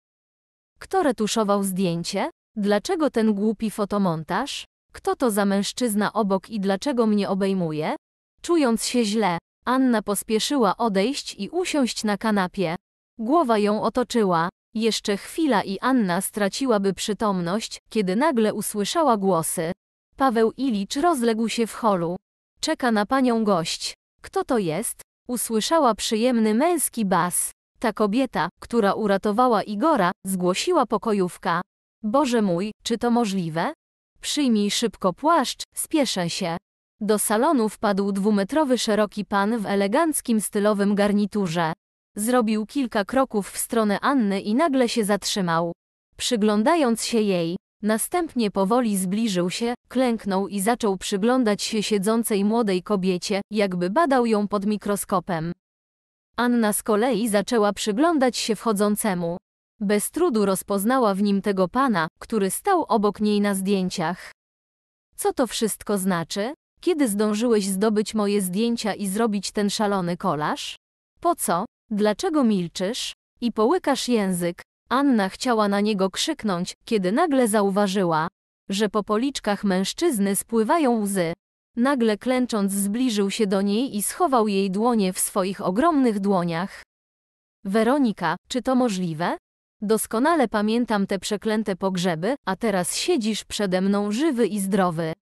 Speaker 1: Kto retuszował zdjęcie? Dlaczego ten głupi fotomontaż? Kto to za mężczyzna obok i dlaczego mnie obejmuje? Czując się źle, Anna pospieszyła odejść i usiąść na kanapie. Głowa ją otoczyła. Jeszcze chwila i Anna straciłaby przytomność, kiedy nagle usłyszała głosy. Paweł Ilicz rozległ się w holu. Czeka na panią gość. Kto to jest? Usłyszała przyjemny męski bas. Ta kobieta, która uratowała Igora, zgłosiła pokojówka. Boże mój, czy to możliwe? Przyjmij szybko płaszcz, spieszę się. Do salonu wpadł dwumetrowy szeroki pan w eleganckim stylowym garniturze. Zrobił kilka kroków w stronę Anny i nagle się zatrzymał. Przyglądając się jej, następnie powoli zbliżył się, klęknął i zaczął przyglądać się siedzącej młodej kobiecie, jakby badał ją pod mikroskopem. Anna z kolei zaczęła przyglądać się wchodzącemu. Bez trudu rozpoznała w nim tego pana, który stał obok niej na zdjęciach. Co to wszystko znaczy? Kiedy zdążyłeś zdobyć moje zdjęcia i zrobić ten szalony kolaż? Po co? Dlaczego milczysz? I połykasz język. Anna chciała na niego krzyknąć, kiedy nagle zauważyła, że po policzkach mężczyzny spływają łzy. Nagle klęcząc zbliżył się do niej i schował jej dłonie w swoich ogromnych dłoniach. Weronika, czy to możliwe? Doskonale pamiętam te przeklęte pogrzeby, a teraz siedzisz przede mną żywy i zdrowy.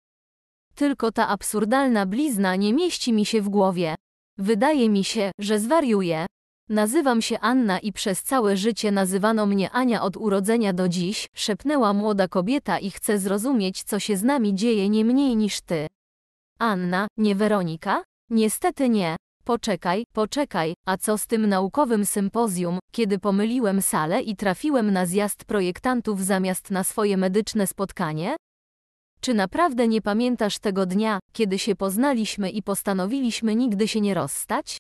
Speaker 1: Tylko ta absurdalna blizna nie mieści mi się w głowie. Wydaje mi się, że zwariuję. Nazywam się Anna i przez całe życie nazywano mnie Ania od urodzenia do dziś, szepnęła młoda kobieta i chcę zrozumieć, co się z nami dzieje nie mniej niż ty. Anna, nie Weronika? Niestety nie. Poczekaj, poczekaj, a co z tym naukowym sympozjum, kiedy pomyliłem salę i trafiłem na zjazd projektantów zamiast na swoje medyczne spotkanie? Czy naprawdę nie pamiętasz tego dnia, kiedy się poznaliśmy i postanowiliśmy nigdy się nie rozstać?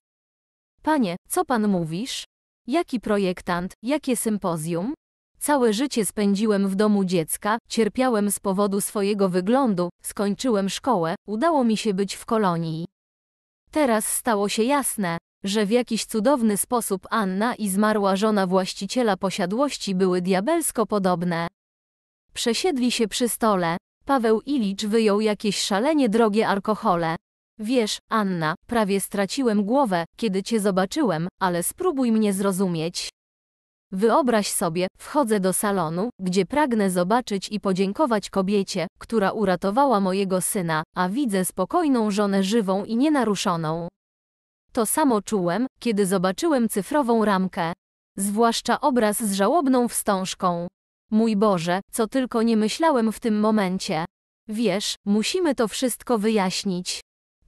Speaker 1: Panie, co pan mówisz? Jaki projektant, jakie sympozjum? Całe życie spędziłem w domu dziecka, cierpiałem z powodu swojego wyglądu, skończyłem szkołę, udało mi się być w kolonii. Teraz stało się jasne, że w jakiś cudowny sposób Anna i zmarła żona właściciela posiadłości były diabelsko podobne. Przesiedli się przy stole. Paweł Ilicz wyjął jakieś szalenie drogie alkohole. Wiesz, Anna, prawie straciłem głowę, kiedy cię zobaczyłem, ale spróbuj mnie zrozumieć. Wyobraź sobie, wchodzę do salonu, gdzie pragnę zobaczyć i podziękować kobiecie, która uratowała mojego syna, a widzę spokojną żonę żywą i nienaruszoną. To samo czułem, kiedy zobaczyłem cyfrową ramkę. Zwłaszcza obraz z żałobną wstążką. Mój Boże, co tylko nie myślałem w tym momencie. Wiesz, musimy to wszystko wyjaśnić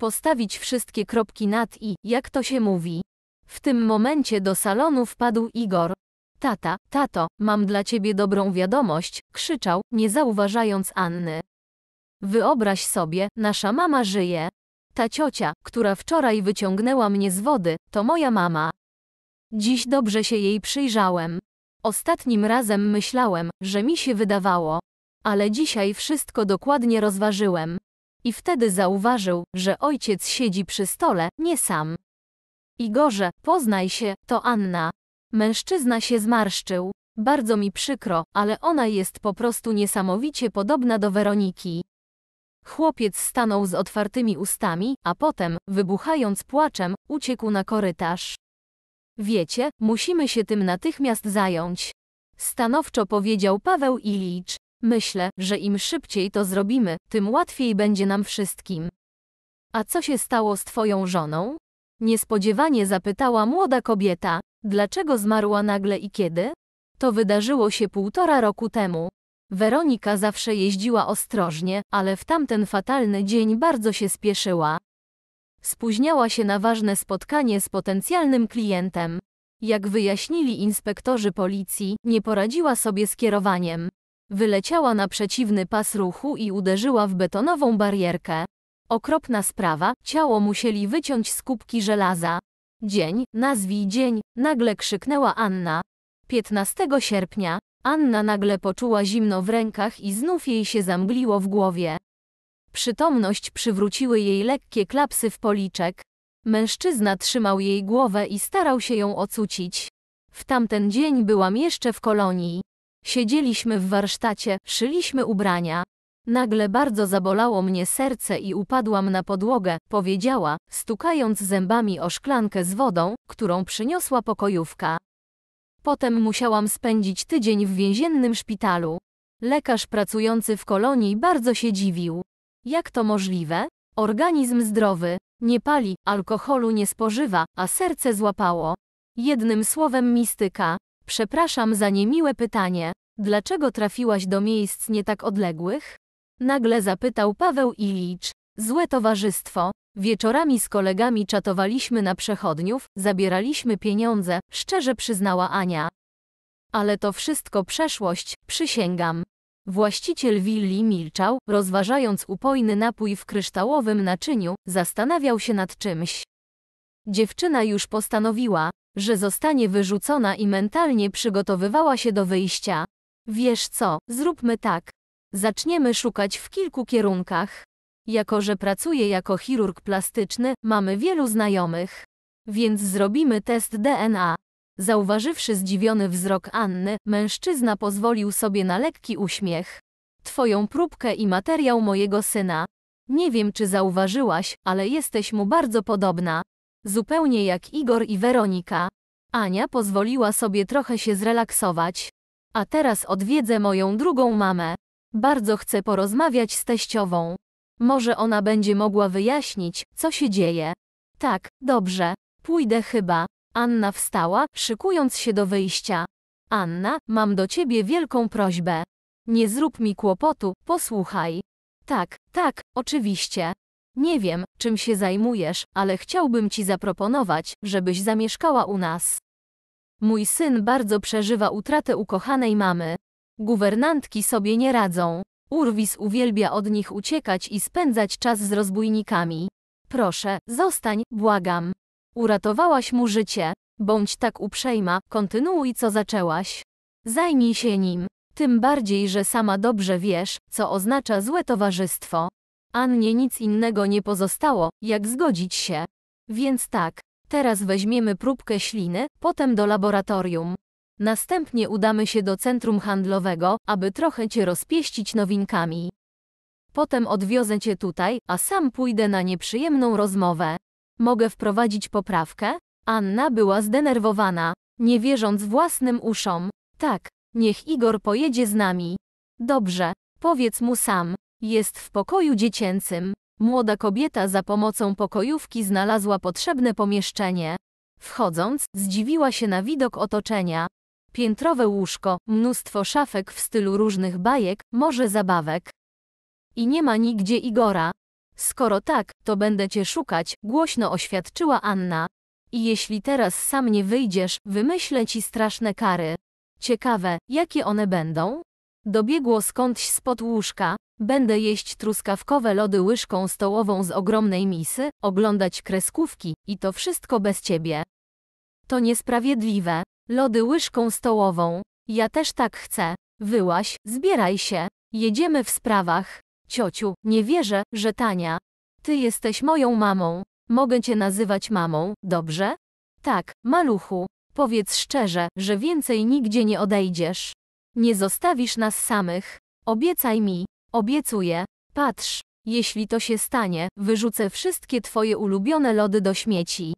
Speaker 1: postawić wszystkie kropki nad i, jak to się mówi. W tym momencie do salonu wpadł Igor. Tata, tato, mam dla ciebie dobrą wiadomość, krzyczał, nie zauważając Anny. Wyobraź sobie, nasza mama żyje. Ta ciocia, która wczoraj wyciągnęła mnie z wody, to moja mama. Dziś dobrze się jej przyjrzałem. Ostatnim razem myślałem, że mi się wydawało. Ale dzisiaj wszystko dokładnie rozważyłem. I wtedy zauważył, że ojciec siedzi przy stole, nie sam. Igorze, poznaj się, to Anna. Mężczyzna się zmarszczył. Bardzo mi przykro, ale ona jest po prostu niesamowicie podobna do Weroniki. Chłopiec stanął z otwartymi ustami, a potem, wybuchając płaczem, uciekł na korytarz. Wiecie, musimy się tym natychmiast zająć. Stanowczo powiedział Paweł Ilicz. Myślę, że im szybciej to zrobimy, tym łatwiej będzie nam wszystkim. A co się stało z twoją żoną? Niespodziewanie zapytała młoda kobieta, dlaczego zmarła nagle i kiedy? To wydarzyło się półtora roku temu. Weronika zawsze jeździła ostrożnie, ale w tamten fatalny dzień bardzo się spieszyła. Spóźniała się na ważne spotkanie z potencjalnym klientem. Jak wyjaśnili inspektorzy policji, nie poradziła sobie z kierowaniem. Wyleciała na przeciwny pas ruchu i uderzyła w betonową barierkę. Okropna sprawa, ciało musieli wyciąć z kubki żelaza. Dzień, nazwij dzień, nagle krzyknęła Anna. 15 sierpnia, Anna nagle poczuła zimno w rękach i znów jej się zamgliło w głowie. Przytomność przywróciły jej lekkie klapsy w policzek. Mężczyzna trzymał jej głowę i starał się ją ocucić. W tamten dzień byłam jeszcze w kolonii. Siedzieliśmy w warsztacie, szyliśmy ubrania. Nagle bardzo zabolało mnie serce i upadłam na podłogę, powiedziała, stukając zębami o szklankę z wodą, którą przyniosła pokojówka. Potem musiałam spędzić tydzień w więziennym szpitalu. Lekarz pracujący w kolonii bardzo się dziwił. Jak to możliwe? Organizm zdrowy, nie pali, alkoholu nie spożywa, a serce złapało. Jednym słowem mistyka. Przepraszam za niemiłe pytanie. Dlaczego trafiłaś do miejsc nie tak odległych? Nagle zapytał Paweł Ilicz. Złe towarzystwo. Wieczorami z kolegami czatowaliśmy na przechodniów, zabieraliśmy pieniądze, szczerze przyznała Ania. Ale to wszystko przeszłość, przysięgam. Właściciel willi milczał, rozważając upojny napój w kryształowym naczyniu, zastanawiał się nad czymś. Dziewczyna już postanowiła, że zostanie wyrzucona i mentalnie przygotowywała się do wyjścia. Wiesz co, zróbmy tak. Zaczniemy szukać w kilku kierunkach. Jako, że pracuję jako chirurg plastyczny, mamy wielu znajomych. Więc zrobimy test DNA. Zauważywszy zdziwiony wzrok Anny, mężczyzna pozwolił sobie na lekki uśmiech. Twoją próbkę i materiał mojego syna. Nie wiem, czy zauważyłaś, ale jesteś mu bardzo podobna. Zupełnie jak Igor i Weronika, Ania pozwoliła sobie trochę się zrelaksować. A teraz odwiedzę moją drugą mamę. Bardzo chcę porozmawiać z teściową. Może ona będzie mogła wyjaśnić, co się dzieje. Tak, dobrze. Pójdę chyba. Anna wstała, szykując się do wyjścia. Anna, mam do ciebie wielką prośbę. Nie zrób mi kłopotu, posłuchaj. Tak, tak, oczywiście. Nie wiem, czym się zajmujesz, ale chciałbym ci zaproponować, żebyś zamieszkała u nas. Mój syn bardzo przeżywa utratę ukochanej mamy. Guwernantki sobie nie radzą. Urwis uwielbia od nich uciekać i spędzać czas z rozbójnikami. Proszę, zostań, błagam. Uratowałaś mu życie. Bądź tak uprzejma, kontynuuj co zaczęłaś. Zajmij się nim. Tym bardziej, że sama dobrze wiesz, co oznacza złe towarzystwo. Annie nic innego nie pozostało, jak zgodzić się. Więc tak, teraz weźmiemy próbkę śliny, potem do laboratorium. Następnie udamy się do centrum handlowego, aby trochę cię rozpieścić nowinkami. Potem odwiozę cię tutaj, a sam pójdę na nieprzyjemną rozmowę. Mogę wprowadzić poprawkę? Anna była zdenerwowana, nie wierząc własnym uszom. Tak, niech Igor pojedzie z nami. Dobrze, powiedz mu sam. Jest w pokoju dziecięcym. Młoda kobieta za pomocą pokojówki znalazła potrzebne pomieszczenie. Wchodząc, zdziwiła się na widok otoczenia. Piętrowe łóżko, mnóstwo szafek w stylu różnych bajek, może zabawek. I nie ma nigdzie Igora. Skoro tak, to będę cię szukać, głośno oświadczyła Anna. I jeśli teraz sam nie wyjdziesz, wymyślę ci straszne kary. Ciekawe, jakie one będą? Dobiegło skądś spod łóżka. Będę jeść truskawkowe lody łyżką stołową z ogromnej misy, oglądać kreskówki i to wszystko bez ciebie. To niesprawiedliwe. Lody łyżką stołową. Ja też tak chcę. Wyłaś, zbieraj się. Jedziemy w sprawach. Ciociu, nie wierzę, że Tania. Ty jesteś moją mamą. Mogę cię nazywać mamą, dobrze? Tak, maluchu. Powiedz szczerze, że więcej nigdzie nie odejdziesz. Nie zostawisz nas samych. Obiecaj mi. Obiecuję. Patrz, jeśli to się stanie, wyrzucę wszystkie twoje ulubione lody do śmieci.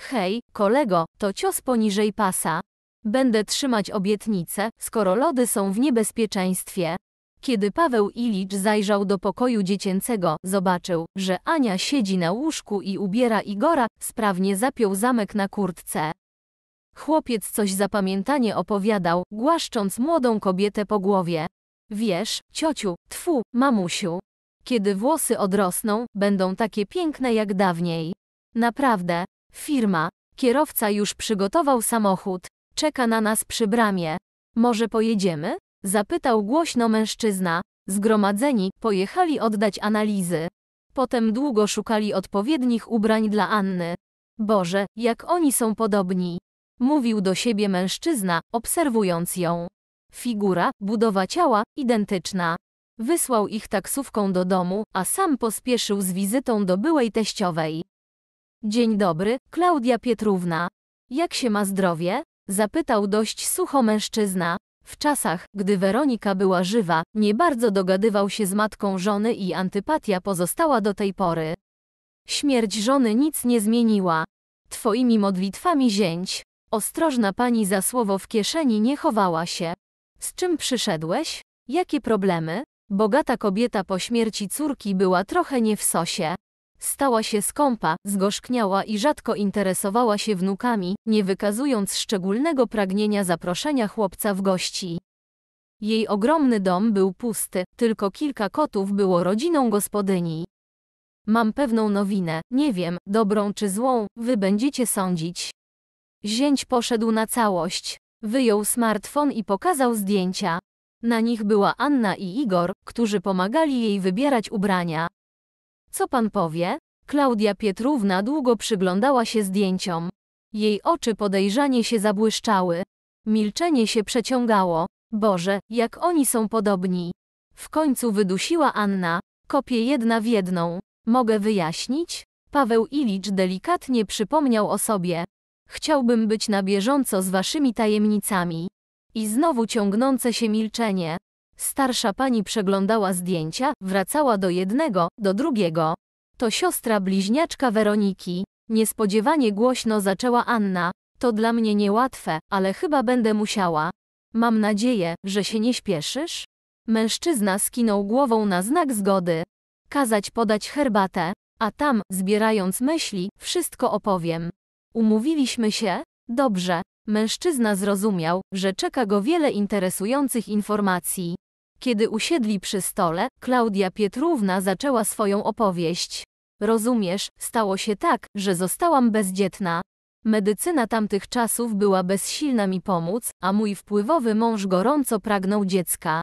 Speaker 1: Hej, kolego, to cios poniżej pasa. Będę trzymać obietnicę, skoro lody są w niebezpieczeństwie. Kiedy Paweł Ilicz zajrzał do pokoju dziecięcego, zobaczył, że Ania siedzi na łóżku i ubiera Igora, sprawnie zapiął zamek na kurtce. Chłopiec coś zapamiętanie opowiadał, głaszcząc młodą kobietę po głowie. Wiesz, ciociu, tfu, mamusiu. Kiedy włosy odrosną, będą takie piękne jak dawniej. Naprawdę, firma, kierowca już przygotował samochód, czeka na nas przy bramie. Może pojedziemy? Zapytał głośno mężczyzna. Zgromadzeni, pojechali oddać analizy. Potem długo szukali odpowiednich ubrań dla Anny. Boże, jak oni są podobni! Mówił do siebie mężczyzna, obserwując ją figura, budowa ciała, identyczna. Wysłał ich taksówką do domu, a sam pospieszył z wizytą do byłej teściowej. Dzień dobry, Klaudia Pietrówna. Jak się ma zdrowie? Zapytał dość sucho mężczyzna. W czasach, gdy Weronika była żywa, nie bardzo dogadywał się z matką żony i antypatia pozostała do tej pory. Śmierć żony nic nie zmieniła. Twoimi modlitwami zięć. Ostrożna pani za słowo w kieszeni nie chowała się. Z czym przyszedłeś? Jakie problemy? Bogata kobieta po śmierci córki była trochę nie w sosie. Stała się skąpa, zgorzkniała i rzadko interesowała się wnukami, nie wykazując szczególnego pragnienia zaproszenia chłopca w gości. Jej ogromny dom był pusty, tylko kilka kotów było rodziną gospodyni. Mam pewną nowinę, nie wiem, dobrą czy złą, wy będziecie sądzić. Zięć poszedł na całość. Wyjął smartfon i pokazał zdjęcia. Na nich była Anna i Igor, którzy pomagali jej wybierać ubrania. Co pan powie? Klaudia Pietrówna długo przyglądała się zdjęciom. Jej oczy podejrzanie się zabłyszczały. Milczenie się przeciągało. Boże, jak oni są podobni. W końcu wydusiła Anna. Kopie jedna w jedną. Mogę wyjaśnić? Paweł Ilicz delikatnie przypomniał o sobie. Chciałbym być na bieżąco z waszymi tajemnicami. I znowu ciągnące się milczenie. Starsza pani przeglądała zdjęcia, wracała do jednego, do drugiego. To siostra bliźniaczka Weroniki. Niespodziewanie głośno zaczęła Anna. To dla mnie niełatwe, ale chyba będę musiała. Mam nadzieję, że się nie śpieszysz? Mężczyzna skinął głową na znak zgody. Kazać podać herbatę, a tam, zbierając myśli, wszystko opowiem. Umówiliśmy się? Dobrze. Mężczyzna zrozumiał, że czeka go wiele interesujących informacji. Kiedy usiedli przy stole, Klaudia Pietrówna zaczęła swoją opowieść. Rozumiesz, stało się tak, że zostałam bezdzietna. Medycyna tamtych czasów była bezsilna mi pomóc, a mój wpływowy mąż gorąco pragnął dziecka.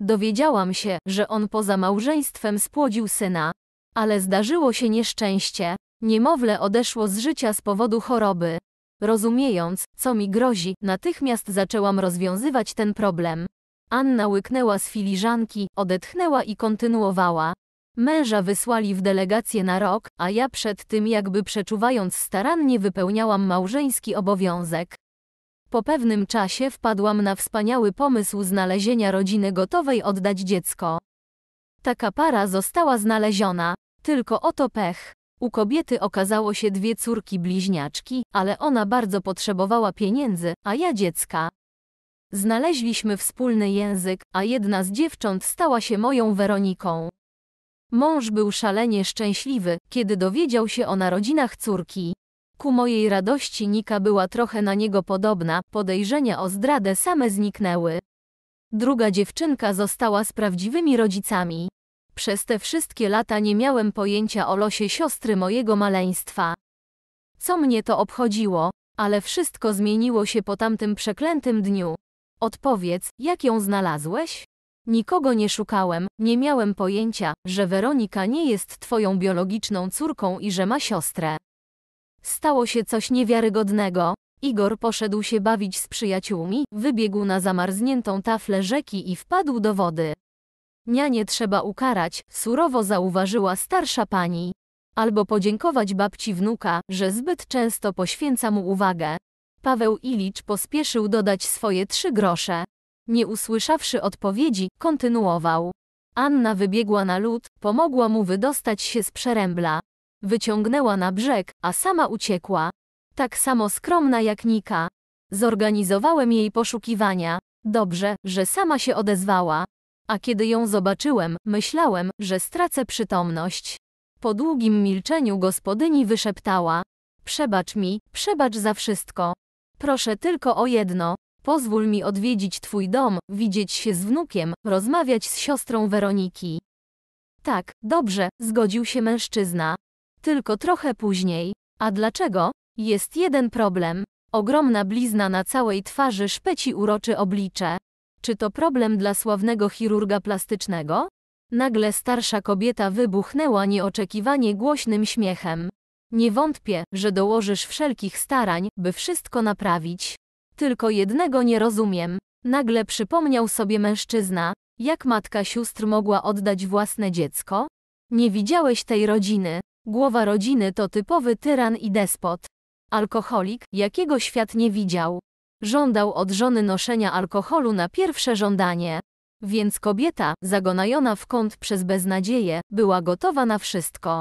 Speaker 1: Dowiedziałam się, że on poza małżeństwem spłodził syna. Ale zdarzyło się nieszczęście. Niemowlę odeszło z życia z powodu choroby. Rozumiejąc, co mi grozi, natychmiast zaczęłam rozwiązywać ten problem. Anna łyknęła z filiżanki, odetchnęła i kontynuowała. Męża wysłali w delegację na rok, a ja przed tym jakby przeczuwając starannie wypełniałam małżeński obowiązek. Po pewnym czasie wpadłam na wspaniały pomysł znalezienia rodziny gotowej oddać dziecko. Taka para została znaleziona, tylko oto pech. U kobiety okazało się dwie córki bliźniaczki, ale ona bardzo potrzebowała pieniędzy, a ja dziecka. Znaleźliśmy wspólny język, a jedna z dziewcząt stała się moją Weroniką. Mąż był szalenie szczęśliwy, kiedy dowiedział się o narodzinach córki. Ku mojej radości Nika była trochę na niego podobna, podejrzenia o zdradę same zniknęły. Druga dziewczynka została z prawdziwymi rodzicami. Przez te wszystkie lata nie miałem pojęcia o losie siostry mojego maleństwa. Co mnie to obchodziło, ale wszystko zmieniło się po tamtym przeklętym dniu. Odpowiedz, jak ją znalazłeś? Nikogo nie szukałem, nie miałem pojęcia, że Weronika nie jest twoją biologiczną córką i że ma siostrę. Stało się coś niewiarygodnego. Igor poszedł się bawić z przyjaciółmi, wybiegł na zamarzniętą taflę rzeki i wpadł do wody. Nianie trzeba ukarać, surowo zauważyła starsza pani. Albo podziękować babci wnuka, że zbyt często poświęca mu uwagę. Paweł Ilicz pospieszył dodać swoje trzy grosze. Nie usłyszawszy odpowiedzi, kontynuował. Anna wybiegła na lód, pomogła mu wydostać się z przerębla. Wyciągnęła na brzeg, a sama uciekła. Tak samo skromna jak Nika. Zorganizowałem jej poszukiwania. Dobrze, że sama się odezwała. A kiedy ją zobaczyłem, myślałem, że stracę przytomność. Po długim milczeniu gospodyni wyszeptała: Przebacz mi, przebacz za wszystko. Proszę tylko o jedno. Pozwól mi odwiedzić twój dom, widzieć się z wnukiem, rozmawiać z siostrą Weroniki. Tak, dobrze, zgodził się mężczyzna. Tylko trochę później. A dlaczego? Jest jeden problem. Ogromna blizna na całej twarzy szpeci uroczy oblicze. Czy to problem dla sławnego chirurga plastycznego? Nagle starsza kobieta wybuchnęła nieoczekiwanie głośnym śmiechem. Nie wątpię, że dołożysz wszelkich starań, by wszystko naprawić. Tylko jednego nie rozumiem. Nagle przypomniał sobie mężczyzna, jak matka sióstr mogła oddać własne dziecko? Nie widziałeś tej rodziny. Głowa rodziny to typowy tyran i despot. Alkoholik, jakiego świat nie widział. Żądał od żony noszenia alkoholu na pierwsze żądanie. Więc kobieta, zagonajona w kąt przez beznadzieję, była gotowa na wszystko.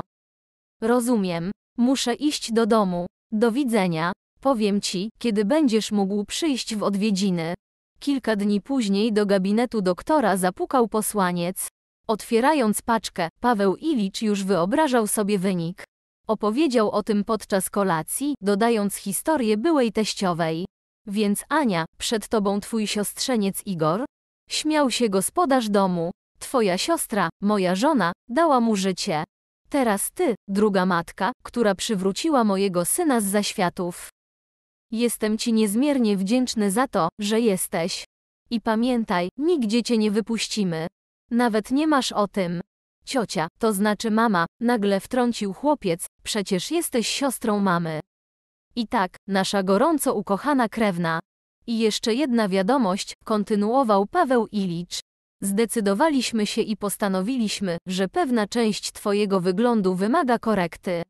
Speaker 1: Rozumiem. Muszę iść do domu. Do widzenia. Powiem ci, kiedy będziesz mógł przyjść w odwiedziny. Kilka dni później do gabinetu doktora zapukał posłaniec. Otwierając paczkę, Paweł Ilicz już wyobrażał sobie wynik. Opowiedział o tym podczas kolacji, dodając historię byłej teściowej. Więc Ania, przed tobą twój siostrzeniec Igor? Śmiał się gospodarz domu. Twoja siostra, moja żona, dała mu życie. Teraz ty, druga matka, która przywróciła mojego syna z zaświatów. Jestem ci niezmiernie wdzięczny za to, że jesteś. I pamiętaj, nigdzie cię nie wypuścimy. Nawet nie masz o tym. Ciocia, to znaczy mama, nagle wtrącił chłopiec, przecież jesteś siostrą mamy. I tak, nasza gorąco ukochana krewna. I jeszcze jedna wiadomość, kontynuował Paweł Ilicz. Zdecydowaliśmy się i postanowiliśmy, że pewna część twojego wyglądu wymaga korekty.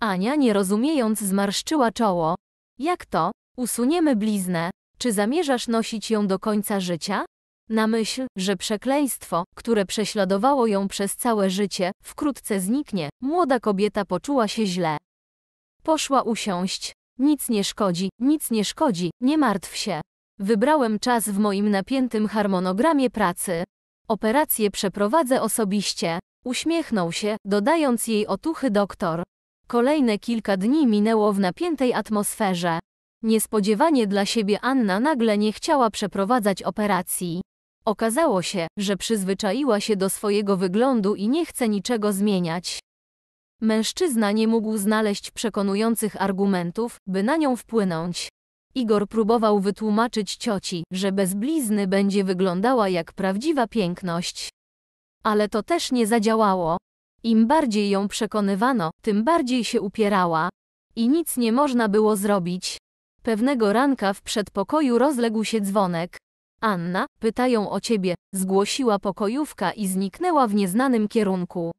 Speaker 1: Ania nie rozumiejąc zmarszczyła czoło. Jak to? Usuniemy bliznę. Czy zamierzasz nosić ją do końca życia? Na myśl, że przekleństwo, które prześladowało ją przez całe życie, wkrótce zniknie, młoda kobieta poczuła się źle. Poszła usiąść. Nic nie szkodzi, nic nie szkodzi, nie martw się. Wybrałem czas w moim napiętym harmonogramie pracy. Operację przeprowadzę osobiście. Uśmiechnął się, dodając jej otuchy doktor. Kolejne kilka dni minęło w napiętej atmosferze. Niespodziewanie dla siebie Anna nagle nie chciała przeprowadzać operacji. Okazało się, że przyzwyczaiła się do swojego wyglądu i nie chce niczego zmieniać. Mężczyzna nie mógł znaleźć przekonujących argumentów, by na nią wpłynąć. Igor próbował wytłumaczyć cioci, że bez blizny będzie wyglądała jak prawdziwa piękność. Ale to też nie zadziałało. Im bardziej ją przekonywano, tym bardziej się upierała. I nic nie można było zrobić. Pewnego ranka w przedpokoju rozległ się dzwonek. Anna, pytają o ciebie, zgłosiła pokojówka i zniknęła w nieznanym kierunku.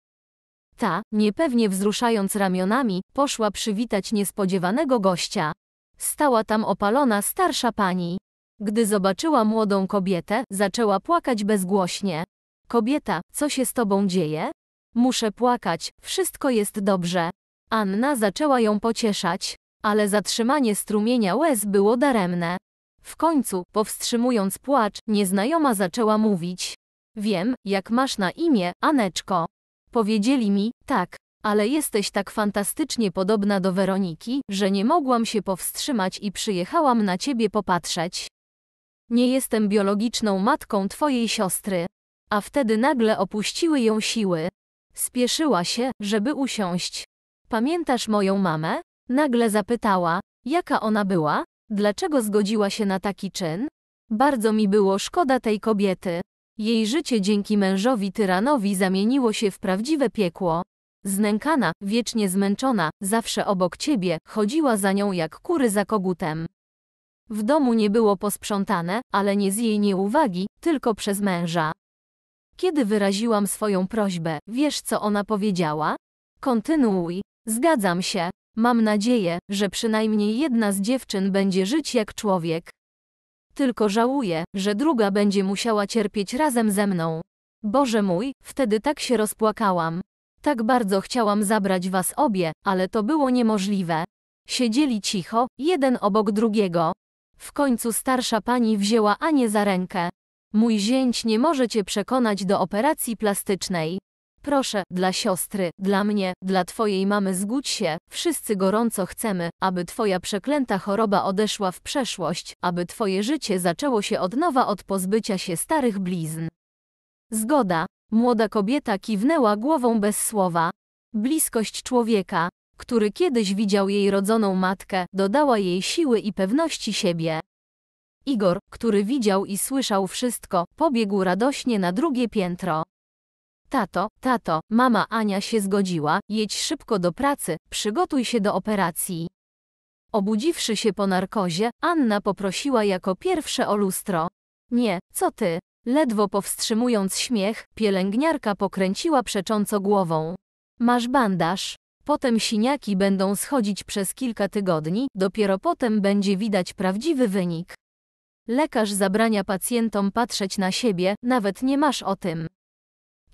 Speaker 1: Ta, niepewnie wzruszając ramionami, poszła przywitać niespodziewanego gościa. Stała tam opalona starsza pani. Gdy zobaczyła młodą kobietę, zaczęła płakać bezgłośnie. Kobieta, co się z tobą dzieje? Muszę płakać, wszystko jest dobrze. Anna zaczęła ją pocieszać, ale zatrzymanie strumienia łez było daremne. W końcu, powstrzymując płacz, nieznajoma zaczęła mówić. Wiem, jak masz na imię, Aneczko. Powiedzieli mi, tak, ale jesteś tak fantastycznie podobna do Weroniki, że nie mogłam się powstrzymać i przyjechałam na ciebie popatrzeć. Nie jestem biologiczną matką twojej siostry. A wtedy nagle opuściły ją siły. Spieszyła się, żeby usiąść. Pamiętasz moją mamę? Nagle zapytała, jaka ona była, dlaczego zgodziła się na taki czyn? Bardzo mi było szkoda tej kobiety. Jej życie dzięki mężowi tyranowi zamieniło się w prawdziwe piekło. Znękana, wiecznie zmęczona, zawsze obok ciebie, chodziła za nią jak kury za kogutem. W domu nie było posprzątane, ale nie z jej nieuwagi, tylko przez męża. Kiedy wyraziłam swoją prośbę, wiesz co ona powiedziała? Kontynuuj. Zgadzam się. Mam nadzieję, że przynajmniej jedna z dziewczyn będzie żyć jak człowiek. Tylko żałuję, że druga będzie musiała cierpieć razem ze mną. Boże mój, wtedy tak się rozpłakałam. Tak bardzo chciałam zabrać was obie, ale to było niemożliwe. Siedzieli cicho, jeden obok drugiego. W końcu starsza pani wzięła Anię za rękę. Mój zięć nie może cię przekonać do operacji plastycznej. Proszę, dla siostry, dla mnie, dla twojej mamy zgódź się, wszyscy gorąco chcemy, aby twoja przeklęta choroba odeszła w przeszłość, aby twoje życie zaczęło się od nowa od pozbycia się starych blizn. Zgoda. Młoda kobieta kiwnęła głową bez słowa. Bliskość człowieka, który kiedyś widział jej rodzoną matkę, dodała jej siły i pewności siebie. Igor, który widział i słyszał wszystko, pobiegł radośnie na drugie piętro. Tato, tato, mama Ania się zgodziła, jedź szybko do pracy, przygotuj się do operacji. Obudziwszy się po narkozie, Anna poprosiła jako pierwsze o lustro. Nie, co ty? Ledwo powstrzymując śmiech, pielęgniarka pokręciła przecząco głową. Masz bandaż. Potem siniaki będą schodzić przez kilka tygodni, dopiero potem będzie widać prawdziwy wynik. Lekarz zabrania pacjentom patrzeć na siebie, nawet nie masz o tym.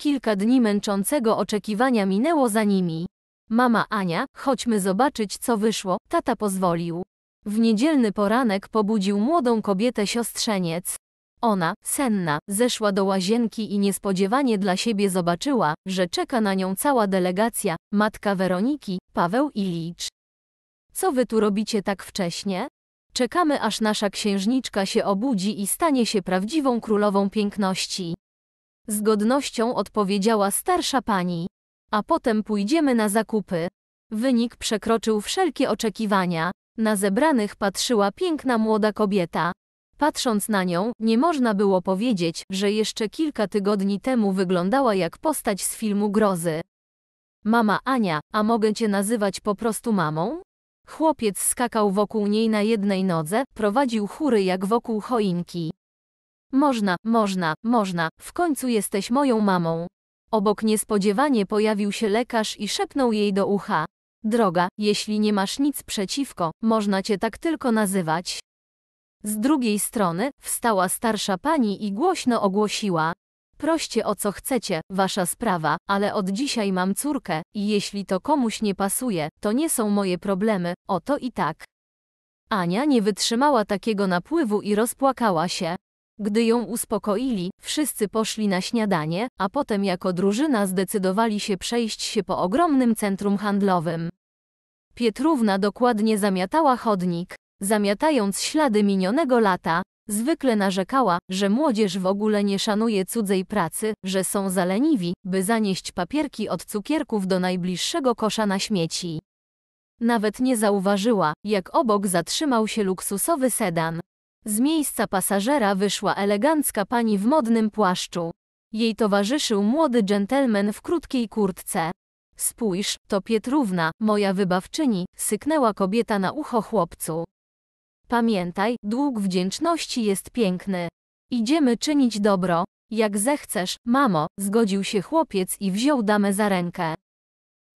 Speaker 1: Kilka dni męczącego oczekiwania minęło za nimi. Mama Ania, chodźmy zobaczyć co wyszło, tata pozwolił. W niedzielny poranek pobudził młodą kobietę siostrzeniec. Ona, senna, zeszła do łazienki i niespodziewanie dla siebie zobaczyła, że czeka na nią cała delegacja, matka Weroniki, Paweł i Licz. Co wy tu robicie tak wcześnie? Czekamy aż nasza księżniczka się obudzi i stanie się prawdziwą królową piękności. Z godnością odpowiedziała starsza pani. A potem pójdziemy na zakupy. Wynik przekroczył wszelkie oczekiwania. Na zebranych patrzyła piękna młoda kobieta. Patrząc na nią, nie można było powiedzieć, że jeszcze kilka tygodni temu wyglądała jak postać z filmu grozy. Mama Ania, a mogę cię nazywać po prostu mamą? Chłopiec skakał wokół niej na jednej nodze, prowadził chóry jak wokół choinki. Można, można, można, w końcu jesteś moją mamą. Obok niespodziewanie pojawił się lekarz i szepnął jej do ucha. Droga, jeśli nie masz nic przeciwko, można cię tak tylko nazywać. Z drugiej strony wstała starsza pani i głośno ogłosiła. Proście o co chcecie, wasza sprawa, ale od dzisiaj mam córkę i jeśli to komuś nie pasuje, to nie są moje problemy, oto i tak. Ania nie wytrzymała takiego napływu i rozpłakała się. Gdy ją uspokoili, wszyscy poszli na śniadanie, a potem jako drużyna zdecydowali się przejść się po ogromnym centrum handlowym. Pietrówna dokładnie zamiatała chodnik, zamiatając ślady minionego lata, zwykle narzekała, że młodzież w ogóle nie szanuje cudzej pracy, że są zaleniwi, by zanieść papierki od cukierków do najbliższego kosza na śmieci. Nawet nie zauważyła, jak obok zatrzymał się luksusowy sedan. Z miejsca pasażera wyszła elegancka pani w modnym płaszczu. Jej towarzyszył młody dżentelmen w krótkiej kurtce. Spójrz, to Pietrówna, moja wybawczyni, syknęła kobieta na ucho chłopcu. Pamiętaj, dług wdzięczności jest piękny. Idziemy czynić dobro. Jak zechcesz, mamo, zgodził się chłopiec i wziął damę za rękę.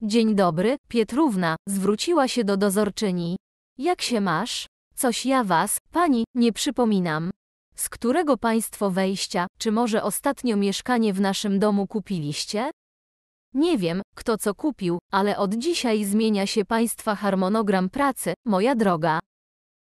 Speaker 1: Dzień dobry, Pietrówna, zwróciła się do dozorczyni. Jak się masz? Coś ja was, pani, nie przypominam. Z którego państwo wejścia, czy może ostatnio mieszkanie w naszym domu kupiliście? Nie wiem, kto co kupił, ale od dzisiaj zmienia się państwa harmonogram pracy, moja droga.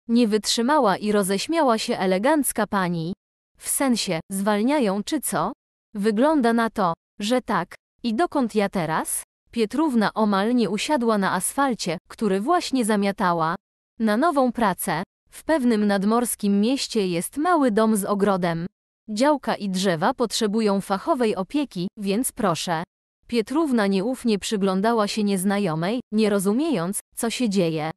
Speaker 1: Nie wytrzymała i roześmiała się elegancka pani. W sensie, zwalniają czy co? Wygląda na to, że tak. I dokąd ja teraz? Pietrówna omal nie usiadła na asfalcie, który właśnie zamiatała. Na nową pracę, w pewnym nadmorskim mieście jest mały dom z ogrodem. Działka i drzewa potrzebują fachowej opieki, więc proszę. Pietrówna nieufnie przyglądała się nieznajomej, nie rozumiejąc, co się dzieje.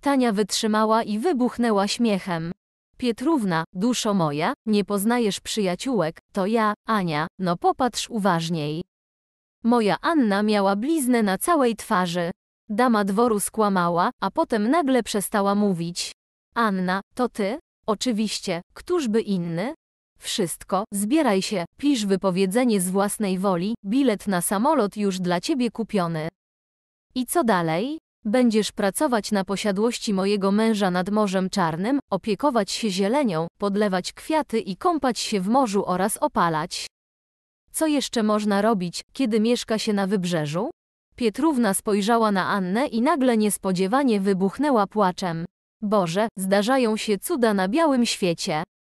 Speaker 1: Tania wytrzymała i wybuchnęła śmiechem. Pietrówna, duszo moja, nie poznajesz przyjaciółek, to ja, Ania, no popatrz uważniej. Moja Anna miała bliznę na całej twarzy. Dama dworu skłamała, a potem nagle przestała mówić. Anna, to ty? Oczywiście, któżby inny? Wszystko, zbieraj się, pisz wypowiedzenie z własnej woli, bilet na samolot już dla ciebie kupiony. I co dalej? Będziesz pracować na posiadłości mojego męża nad Morzem Czarnym, opiekować się zielenią, podlewać kwiaty i kąpać się w morzu oraz opalać. Co jeszcze można robić, kiedy mieszka się na wybrzeżu? Pietrówna spojrzała na Annę i nagle niespodziewanie wybuchnęła płaczem. Boże, zdarzają się cuda na białym świecie.